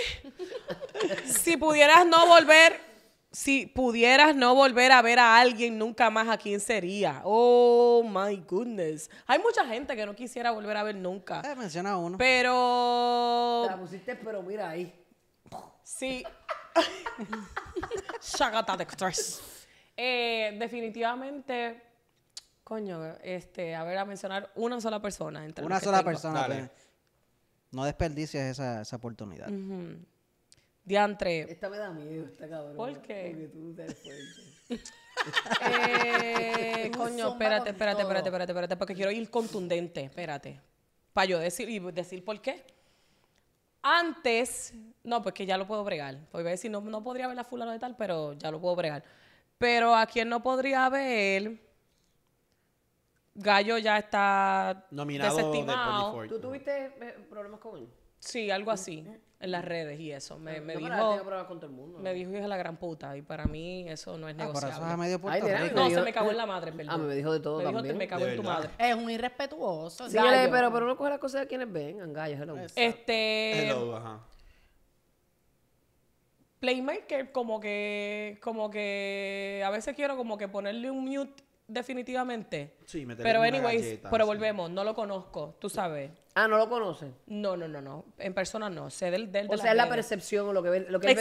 Speaker 5: si pudieras no volver si pudieras no volver a ver a alguien nunca más, ¿a quién sería? Oh my goodness. Hay mucha gente que no quisiera volver a ver nunca. Te eh, menciona uno. Pero. Te la pusiste, pero mira ahí. Sí. Shagata de eh, definitivamente, coño, este, a ver, a mencionar una sola persona. Entre una sola persona.
Speaker 6: Pues. No desperdicies esa, oportunidad.
Speaker 5: Diantre. Esta me da miedo, esta cabrón. ¿Por qué? tú te
Speaker 2: eh, coño, espérate, espérate, espérate, espérate,
Speaker 5: espérate, porque quiero ir contundente, espérate. Para yo decir, y decir por qué. Antes, no, pues que ya lo puedo bregar. Voy pues a decir, no, no podría ver la fulano de tal, pero ya lo puedo bregar. Pero a quien no podría ver, Gallo ya está
Speaker 3: Nominado Tú
Speaker 2: tuviste eh, problemas con él.
Speaker 5: Sí, algo así. Mm, mm en las redes y eso. Me, ah, me dijo. Me dijo, hija la gran puta. Y para mí eso no es negociable. Ay, no, se me cagó en la madre, en
Speaker 2: Ah, me dijo de todo. Me también. me cagó en tu madre.
Speaker 4: Es un irrespetuoso.
Speaker 5: Sí, pero, pero
Speaker 4: uno coge las cosas
Speaker 2: de
Speaker 5: quienes ven gallo. Hello. Este. Hello, ajá. Playmaker, como que. Como que. A veces quiero como que ponerle un mute definitivamente.
Speaker 3: Sí, me Pero, anyways, pero
Speaker 5: volvemos, no lo conozco, tú sabes. Ah, ¿no lo conoce? No, no, no, no. En persona no. Sé del, O sea, es la percepción o lo que ve, lo que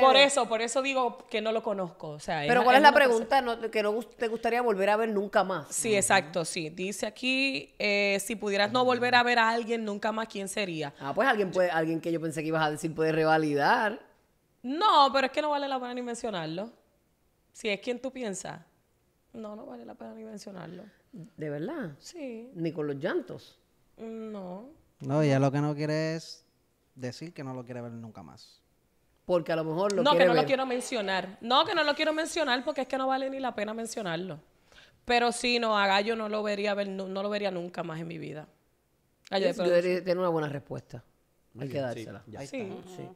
Speaker 5: por eso, por eso digo que no lo conozco. O Pero ¿cuál es, la pregunta no, que no te gustaría volver a ver nunca más? Sí, exacto, sí. Dice aquí, eh, si pudieras no volver a mm. ver a alguien nunca más, ¿quién sería? Ah, pues alguien, puede, alguien
Speaker 2: que yo pensé que ibas a decir puede revalidar.
Speaker 5: No, pero es que no vale la pena ni mencionarlo. Si es quien tú piensas, no, no vale la pena ni mencionarlo.
Speaker 2: ¿De verdad? Sí. Ni con los llantos.
Speaker 5: Mm, no.
Speaker 6: No, ya lo que no quiere es decir que no lo quiere ver nunca más. Porque a lo mejor lo No, que no lo
Speaker 5: quiero mencionar. No, que no lo quiero mencionar porque es que no vale ni la pena mencionarlo. Pero si no, a Gallo no lo vería no, lo vería nunca más en mi vida. Gallo de
Speaker 2: una buena respuesta.
Speaker 1: Hay que dársela. Sí. está. Sí.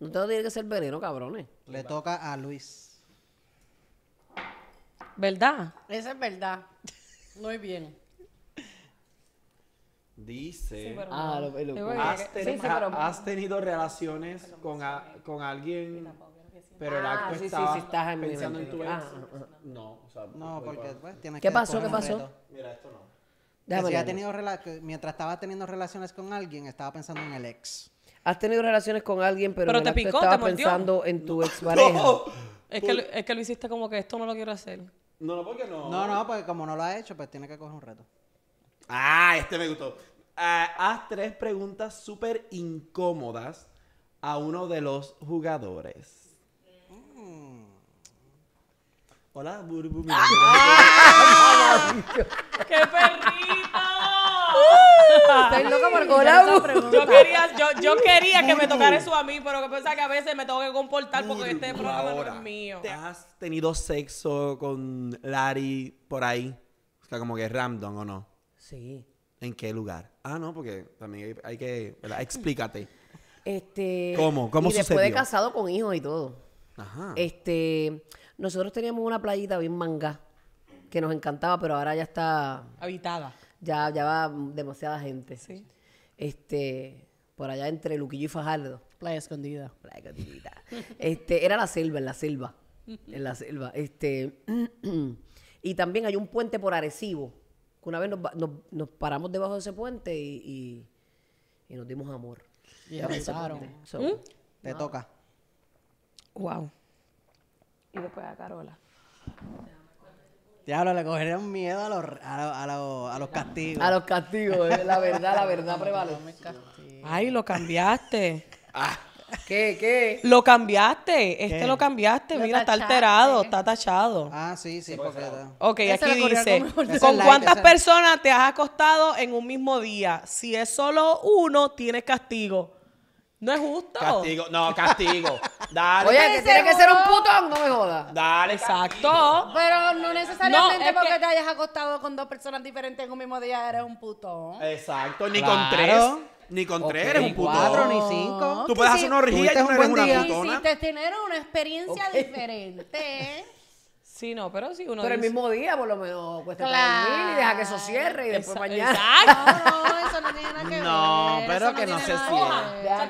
Speaker 2: No todo tiene que ser veneno,
Speaker 6: cabrones. Le toca a Luis.
Speaker 4: ¿Verdad? Esa es verdad. Muy bien.
Speaker 6: Dice,
Speaker 2: has,
Speaker 3: tenido relaciones con, alguien,
Speaker 1: pero el ah, acto estaba pensando en, tu ex. Ah, ah,
Speaker 6: no, no, pues, porque pues, tienes ¿Qué que pasó? ¿Qué pasó? Mira, esto no. mientras estaba teniendo relaciones con alguien, estaba pensando en el ex. Has tenido relaciones con alguien, pero, estaba pensando
Speaker 2: en tu ex pareja.
Speaker 6: Es, que, es que lo hiciste como que esto no lo quiero hacer. No, no, porque no. No, no, porque como no lo ha hecho, pues tiene que coger un reto.
Speaker 3: Ah, este me
Speaker 6: gustó. Ah, haz
Speaker 3: tres preguntas súper incómodas a uno de los jugadores. Mm. Hola, ah. Burbu.
Speaker 1: ¡Qué perrito! Estoy loca por Hola, Yo quería, yo, quería que me
Speaker 5: tocara eso a mí, pero que pensaba que a veces me tengo que comportar porque este programa es mío. ¿Te has
Speaker 3: tenido sexo con Larry por ahí? O sea, como que random o no. Sí. ¿En qué lugar? Ah, no, porque también hay, que... Explícate.
Speaker 2: Este, ¿Cómo? ¿Cómo y sucedió? después de casado con hijos y todo. Ajá. Este, nosotros teníamos una playita bien manga que nos encantaba, pero ahora ya está... Habitada. Ya, ya va demasiada gente. Sí. Este, por allá entre Luquillo y Fajardo. Playa escondida. Playa escondida. este, era la selva, en la selva. En la selva. Este, y también hay un puente por Arecibo una vez nos, paramos debajo de ese puente y, nos dimos amor. Y empezaron. ¿Mm? Te toca.
Speaker 6: Wow.
Speaker 5: Y después a Carola.
Speaker 6: Diablo, le cogerían miedo a los, a, los, castigos. A los castigos, eh, la verdad, la verdad prevalece.
Speaker 5: Ay, lo cambiaste. ah.
Speaker 6: ¿Qué, qué?
Speaker 5: Lo cambiaste, este lo cambiaste, mira, está alterado, está tachado.
Speaker 6: Ah, sí, sí, porque Ok,
Speaker 5: aquí dice, ¿con cuántas personas te has acostado en un mismo día? Si es solo uno, tienes castigo. No es justo. Castigo,
Speaker 3: no, castigo. Dale.
Speaker 2: Oye, que tiene que ser un
Speaker 3: putón, no me jodas. Dale, exacto.
Speaker 4: Pero no necesariamente porque te hayas acostado con dos personas diferentes en un mismo día eres un putón.
Speaker 3: Exacto, ni con tres. Ni con tres, eres un cuatro, ni cinco.
Speaker 4: Tú puedes hacer una orgía y tú no eres una putona. te tener una experiencia diferente.
Speaker 5: no, pero sí el mismo día, por lo menos, cuesta claro. y deja que eso cierre y después mañana. Exacto. No, no,
Speaker 3: eso no tiene nada que ver. No, pero que no, se cierre.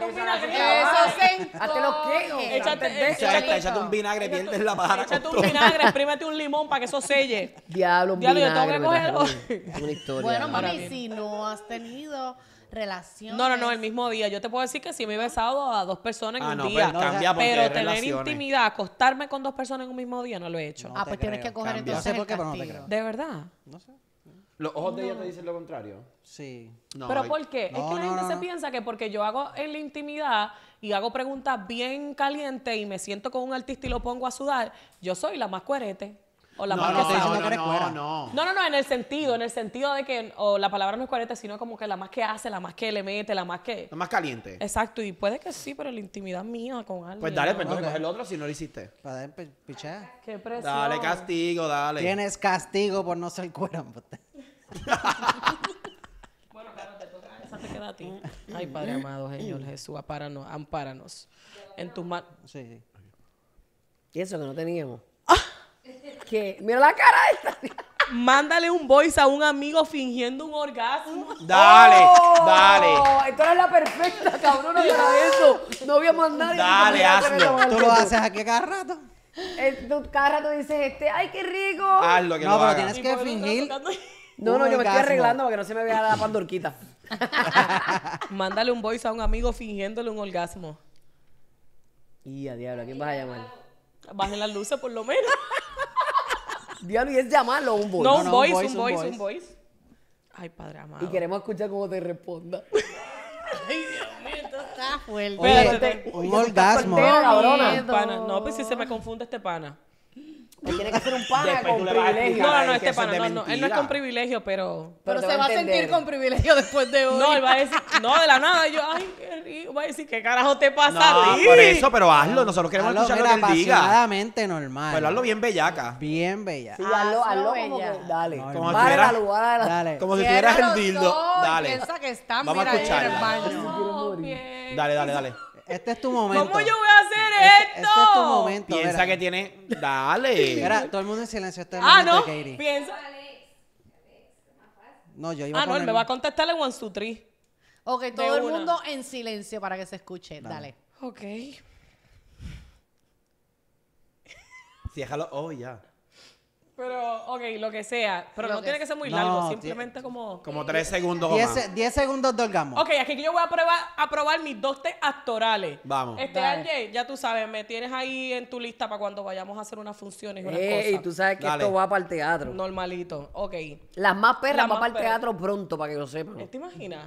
Speaker 1: un vinagre. Eso se Hazte lo quejos. Échate, échate,
Speaker 3: un vinagre, en la barra Échate un vinagre,
Speaker 5: exprímete un limón para que eso selle. Diablo, un vinagre. Diablo, yo tengo que
Speaker 3: cogerlo. Una historia. Bueno, mami,
Speaker 4: si no has tenido relación. No, no, no, el
Speaker 5: mismo día. Yo te puedo decir que sí me he besado a dos personas en ah, un
Speaker 3: día. Pero, tener intimidad,
Speaker 5: acostarme con dos personas en un mismo día, no lo he hecho.
Speaker 6: Ah, Ah, pues tienes que coger entonces. No sé por qué, pero
Speaker 5: ¿De verdad?
Speaker 3: No sé. Los ojos de ella te dicen lo contrario. Sí. ¿Pero por qué? es que la
Speaker 5: gente se piensa que porque yo hago en la intimidad y hago preguntas bien calientes y me siento con un artista y lo pongo a sudar, yo soy la más coherente. O la no, no, que
Speaker 1: no,
Speaker 3: no,
Speaker 5: no, no, en el sentido, en el sentido de que o la palabra no es cuarenta sino como que la más que hace, la más que le mete, la más que. La más caliente. Exacto, y puede que sí, pero la intimidad mía con alguien. Pues dale,
Speaker 3: perdón, Es el
Speaker 6: otro si no lo hiciste. Para dar Qué presión. Dale
Speaker 3: castigo, dale. Tienes
Speaker 6: castigo por no ser cuero. bueno, claro, te toca. Esa te queda a ti. Ay, Padre amado, Señor Jesús, apáranos, ampáranos. En tus manos. Sí, sí.
Speaker 5: Y eso que no teníamos. ¿Qué? Mira la cara de esta. Mándale un voice a un amigo fingiendo un orgasmo. Dale, oh, dale. Esto es la perfecta, cabrón. No eso. No voy a mandar.
Speaker 3: Dale, hazlo. Tú lo
Speaker 2: haces aquí cada rato. El, tu tú dices este, ay, qué rico. no, pero tienes que fingir. No, no, yo me estoy arreglando para que no se me vea la
Speaker 5: pandorquita. Mándale un voice a un amigo fingiéndole un orgasmo.
Speaker 2: Y a diablo, ¿a quién
Speaker 5: vas a llamar? Bajen las luces por lo menos. Diablo, y es llamarlo un
Speaker 2: voice. No, un, voice, un, voice, un
Speaker 4: voice,
Speaker 5: Ay, padre amado. Y
Speaker 2: queremos escuchar cómo te responda.
Speaker 4: Ay, Dios mío, esto está fuerte. Oye, Oye, un orgasmo.
Speaker 5: no, pues si se me confunde este pana
Speaker 4: tiene que ser un pana con privilegio. No, no, este pana, no, no, él no es con
Speaker 5: privilegio, pero... Pero, se va a sentir con
Speaker 4: privilegio después de hoy. No, él va
Speaker 5: a decir, no, de la nada, yo, ay, qué rico, va a decir, ¿qué carajo te pasa a No, por eso,
Speaker 3: pero hazlo. Nosotros queremos escuchar que él diga.
Speaker 6: apasionadamente normal. Pero pues hazlo bien bellaca. Bien bellaca. Sí,
Speaker 5: hazlo, hazlo como que,
Speaker 2: dale. Como si vale Dale. Como si el dildo. Dale. Piensa que están, Vamos a
Speaker 6: mira, en Dale, dale, dale este es tu momento. ¿Cómo yo voy a hacer esto? Este es tu momento. Piensa que tiene. Dale. Mira, todo el mundo en silencio. Este es el ah, momento no. Katie. fácil. No, yo iba ah, a Ah no, él me va a
Speaker 4: contestar en One, Two, Three. Ok, todo el mundo en silencio para que se escuche. Dale. Dale. Ok.
Speaker 3: Ciérralo. Oh, ya.
Speaker 5: Pero, ok, lo que sea. Pero no tiene que ser muy
Speaker 6: largo,
Speaker 3: simplemente como... Como tres segundos o más. segundos de orgasmo. Ok,
Speaker 5: aquí yo voy a probar, a probar mis dos test actorales. Vamos.
Speaker 3: Este,
Speaker 5: ya tú sabes, me tienes ahí en tu lista para cuando vayamos a hacer unas funciones y eh, tú
Speaker 2: sabes que esto va para el teatro. Normalito. Ok. Las más perras van para el teatro pronto, para que lo sepan. ¿Te
Speaker 5: imaginas?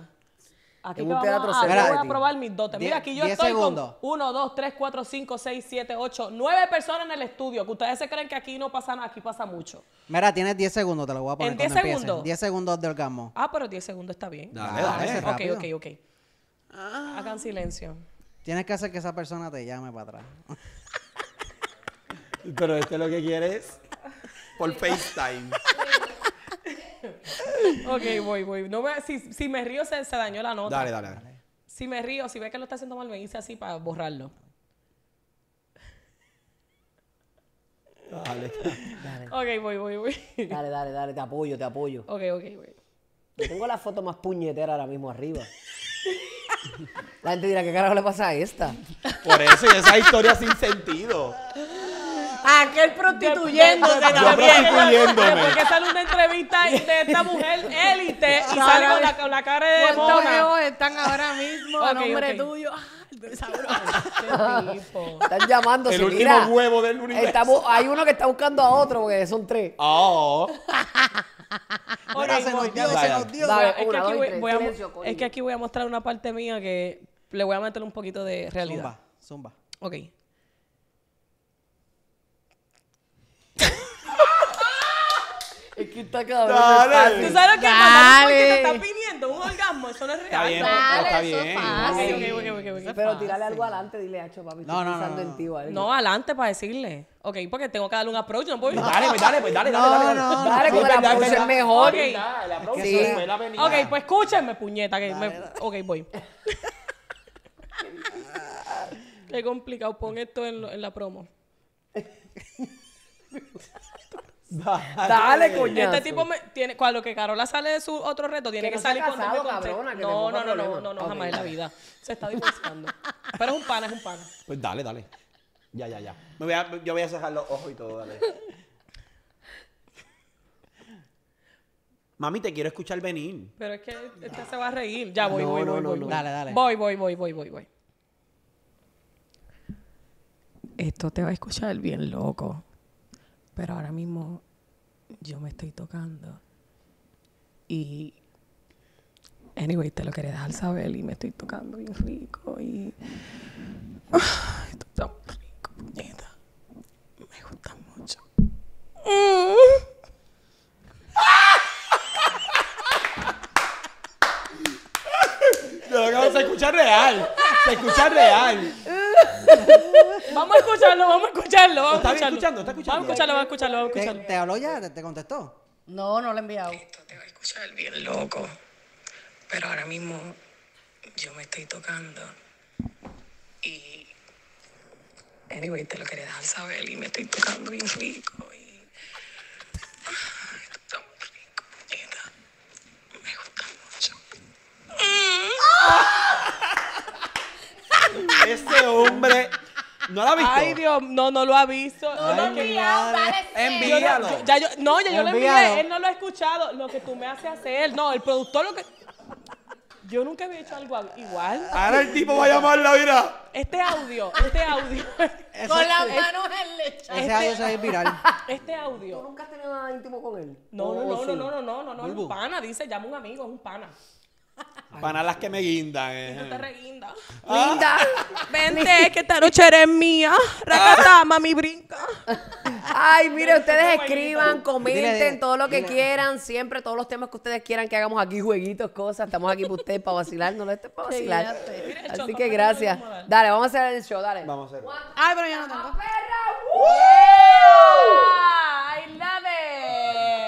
Speaker 6: aquí en un teatro a, ah, voy a probar
Speaker 5: mis dotes. Mira, aquí yo estoy segundos. con 1, 2, 3, 4, 5, 6, 7, 8, 9 personas en el estudio. Que ustedes se creen que aquí no pasa nada, aquí pasa mucho.
Speaker 6: Mira, tienes 10 segundos, te lo voy a poner. ¿En 10 segundos? 10 segundos de orgasmo.
Speaker 5: Ah, pero 10 segundos está bien. Dale,
Speaker 6: dale. dale. Ok, ok, ok.
Speaker 5: Ah. Hagan silencio.
Speaker 6: Tienes que hacer que esa persona te llame para atrás. pero este lo que quieres. por FaceTime
Speaker 5: ok, voy, voy. si, me río, se, dañó la nota. Dale, dale, Si me río, si ve que lo está haciendo mal, me dice así para borrarlo.
Speaker 3: Dale, dale.
Speaker 5: Ok, voy, voy, voy. Dale, dale,
Speaker 2: dale, te apoyo, te apoyo. Ok, ok, voy. tengo la foto más puñetera ahora mismo arriba. La gente dirá, ¿qué carajo le pasa a esta? Por
Speaker 1: eso,
Speaker 3: y esa historia sin sentido.
Speaker 4: Aquel prostituyéndose
Speaker 3: también. prostituyéndome. Porque
Speaker 4: sale
Speaker 5: una entrevista de esta mujer élite y sale con la, cara de demona. están ahora mismo a nombre tuyo? Ah, este están llamando.
Speaker 3: El último huevo del universo.
Speaker 5: hay
Speaker 2: uno que está buscando a otro porque son tres.
Speaker 5: Oh. Ahora se nos dio, se nos dio. Es que aquí voy a mostrar una parte mía que le voy a meter un poquito de realidad. Zumba, zumba. Ok. Es que está cabrón. ¿Tú sabes lo que Dale. porque te está pidiendo un orgasmo. Eso no es real. Dale, está bien. Eso fácil. Pero tírale algo adelante, dile, a papi. No, no, no, En ti, ¿vale? no, adelante para decirle. Ok, porque tengo que darle un approach, no puedo ir. Dale, pues dale, pues dale, dale, dale. No, no, dale, dale, es mejor. Okay. sí. Ok, pues escúchenme, puñeta. Que me... Ok, voy. Qué complicado, pon esto en, en la promo. Dale, Dale Este tipo tiene, cuando que Carola sale de su otro reto, tiene que, salir con, la cabrona, no, no, no, no, no, jamás en la vida. Se está divorciando. Pero es un pana, es un pana.
Speaker 3: Pues dale, dale. Ya, ya, ya. Me voy yo voy a cerrar los ojos y todo, dale. Mami, te quiero escuchar venir.
Speaker 5: Pero es que este se va a reír. Ya voy, voy, voy, voy, voy. Dale, dale. Voy, voy, voy, voy, voy, voy. Esto te va a escuchar bien loco. Pero ahora mismo yo me estoy tocando y Anyway, te lo quería dejar saber y me estoy tocando bien rico y. esto está muy rico, puñeta.
Speaker 1: Me gusta mucho.
Speaker 3: Yo lo vamos a escuchar real. Se escucha real.
Speaker 6: Vamos a escucharlo, vamos a escucharlo. Vamos a escucharlo. escuchando? ¿Está escuchando? Vamos a escucharlo, vamos a escucharlo, vamos a escucharlo. ¿Te, habló ya? ¿Te, contestó?
Speaker 4: No, no lo he enviado. Esto te va a escuchar bien loco. Pero ahora
Speaker 5: mismo yo me estoy tocando. Y. Anyway, te lo quería dar, saber. Y me estoy tocando bien rico. Y. Esto está muy
Speaker 1: rico, Me gusta
Speaker 3: mucho. Este hombre ¿No lo ha visto? Ay,
Speaker 5: Dios, no, no lo ha visto. No lo Envíalo. Yo, ya yo, no, ya yo lo envié. Él no lo ha escuchado. Lo que tú me haces hacer. No, el productor lo que. Yo nunca había hecho algo igual. Ahora el tipo va a llamarla, mira. Este audio, este audio. con las este manos
Speaker 1: en leche.
Speaker 3: Este ese audio se va a ir viral.
Speaker 5: Este audio. ¿Tú nunca has tenido nada íntimo con él?
Speaker 3: No, no, no, no, no, no,
Speaker 5: no, no, no, es un pana, dice, llama un amigo, es un pana
Speaker 3: a las que me guindan. Eh. te
Speaker 5: ah. Linda, vente, que esta
Speaker 3: noche eres mía.
Speaker 2: Racatama, ah. mami, brinca. Ay, mire, ustedes este escriban, comenten todo lo que quieran, siempre todos los temas que ustedes quieran que hagamos aquí, jueguitos, cosas. Estamos aquí para ustedes, para vacilarnos. lo para vacilar. Así que gracias. Dale, vamos a hacer el show, dale. Vamos a hacerlo.
Speaker 4: Ay, pero yo no tengo.
Speaker 5: ¡Perra! ¡I love it!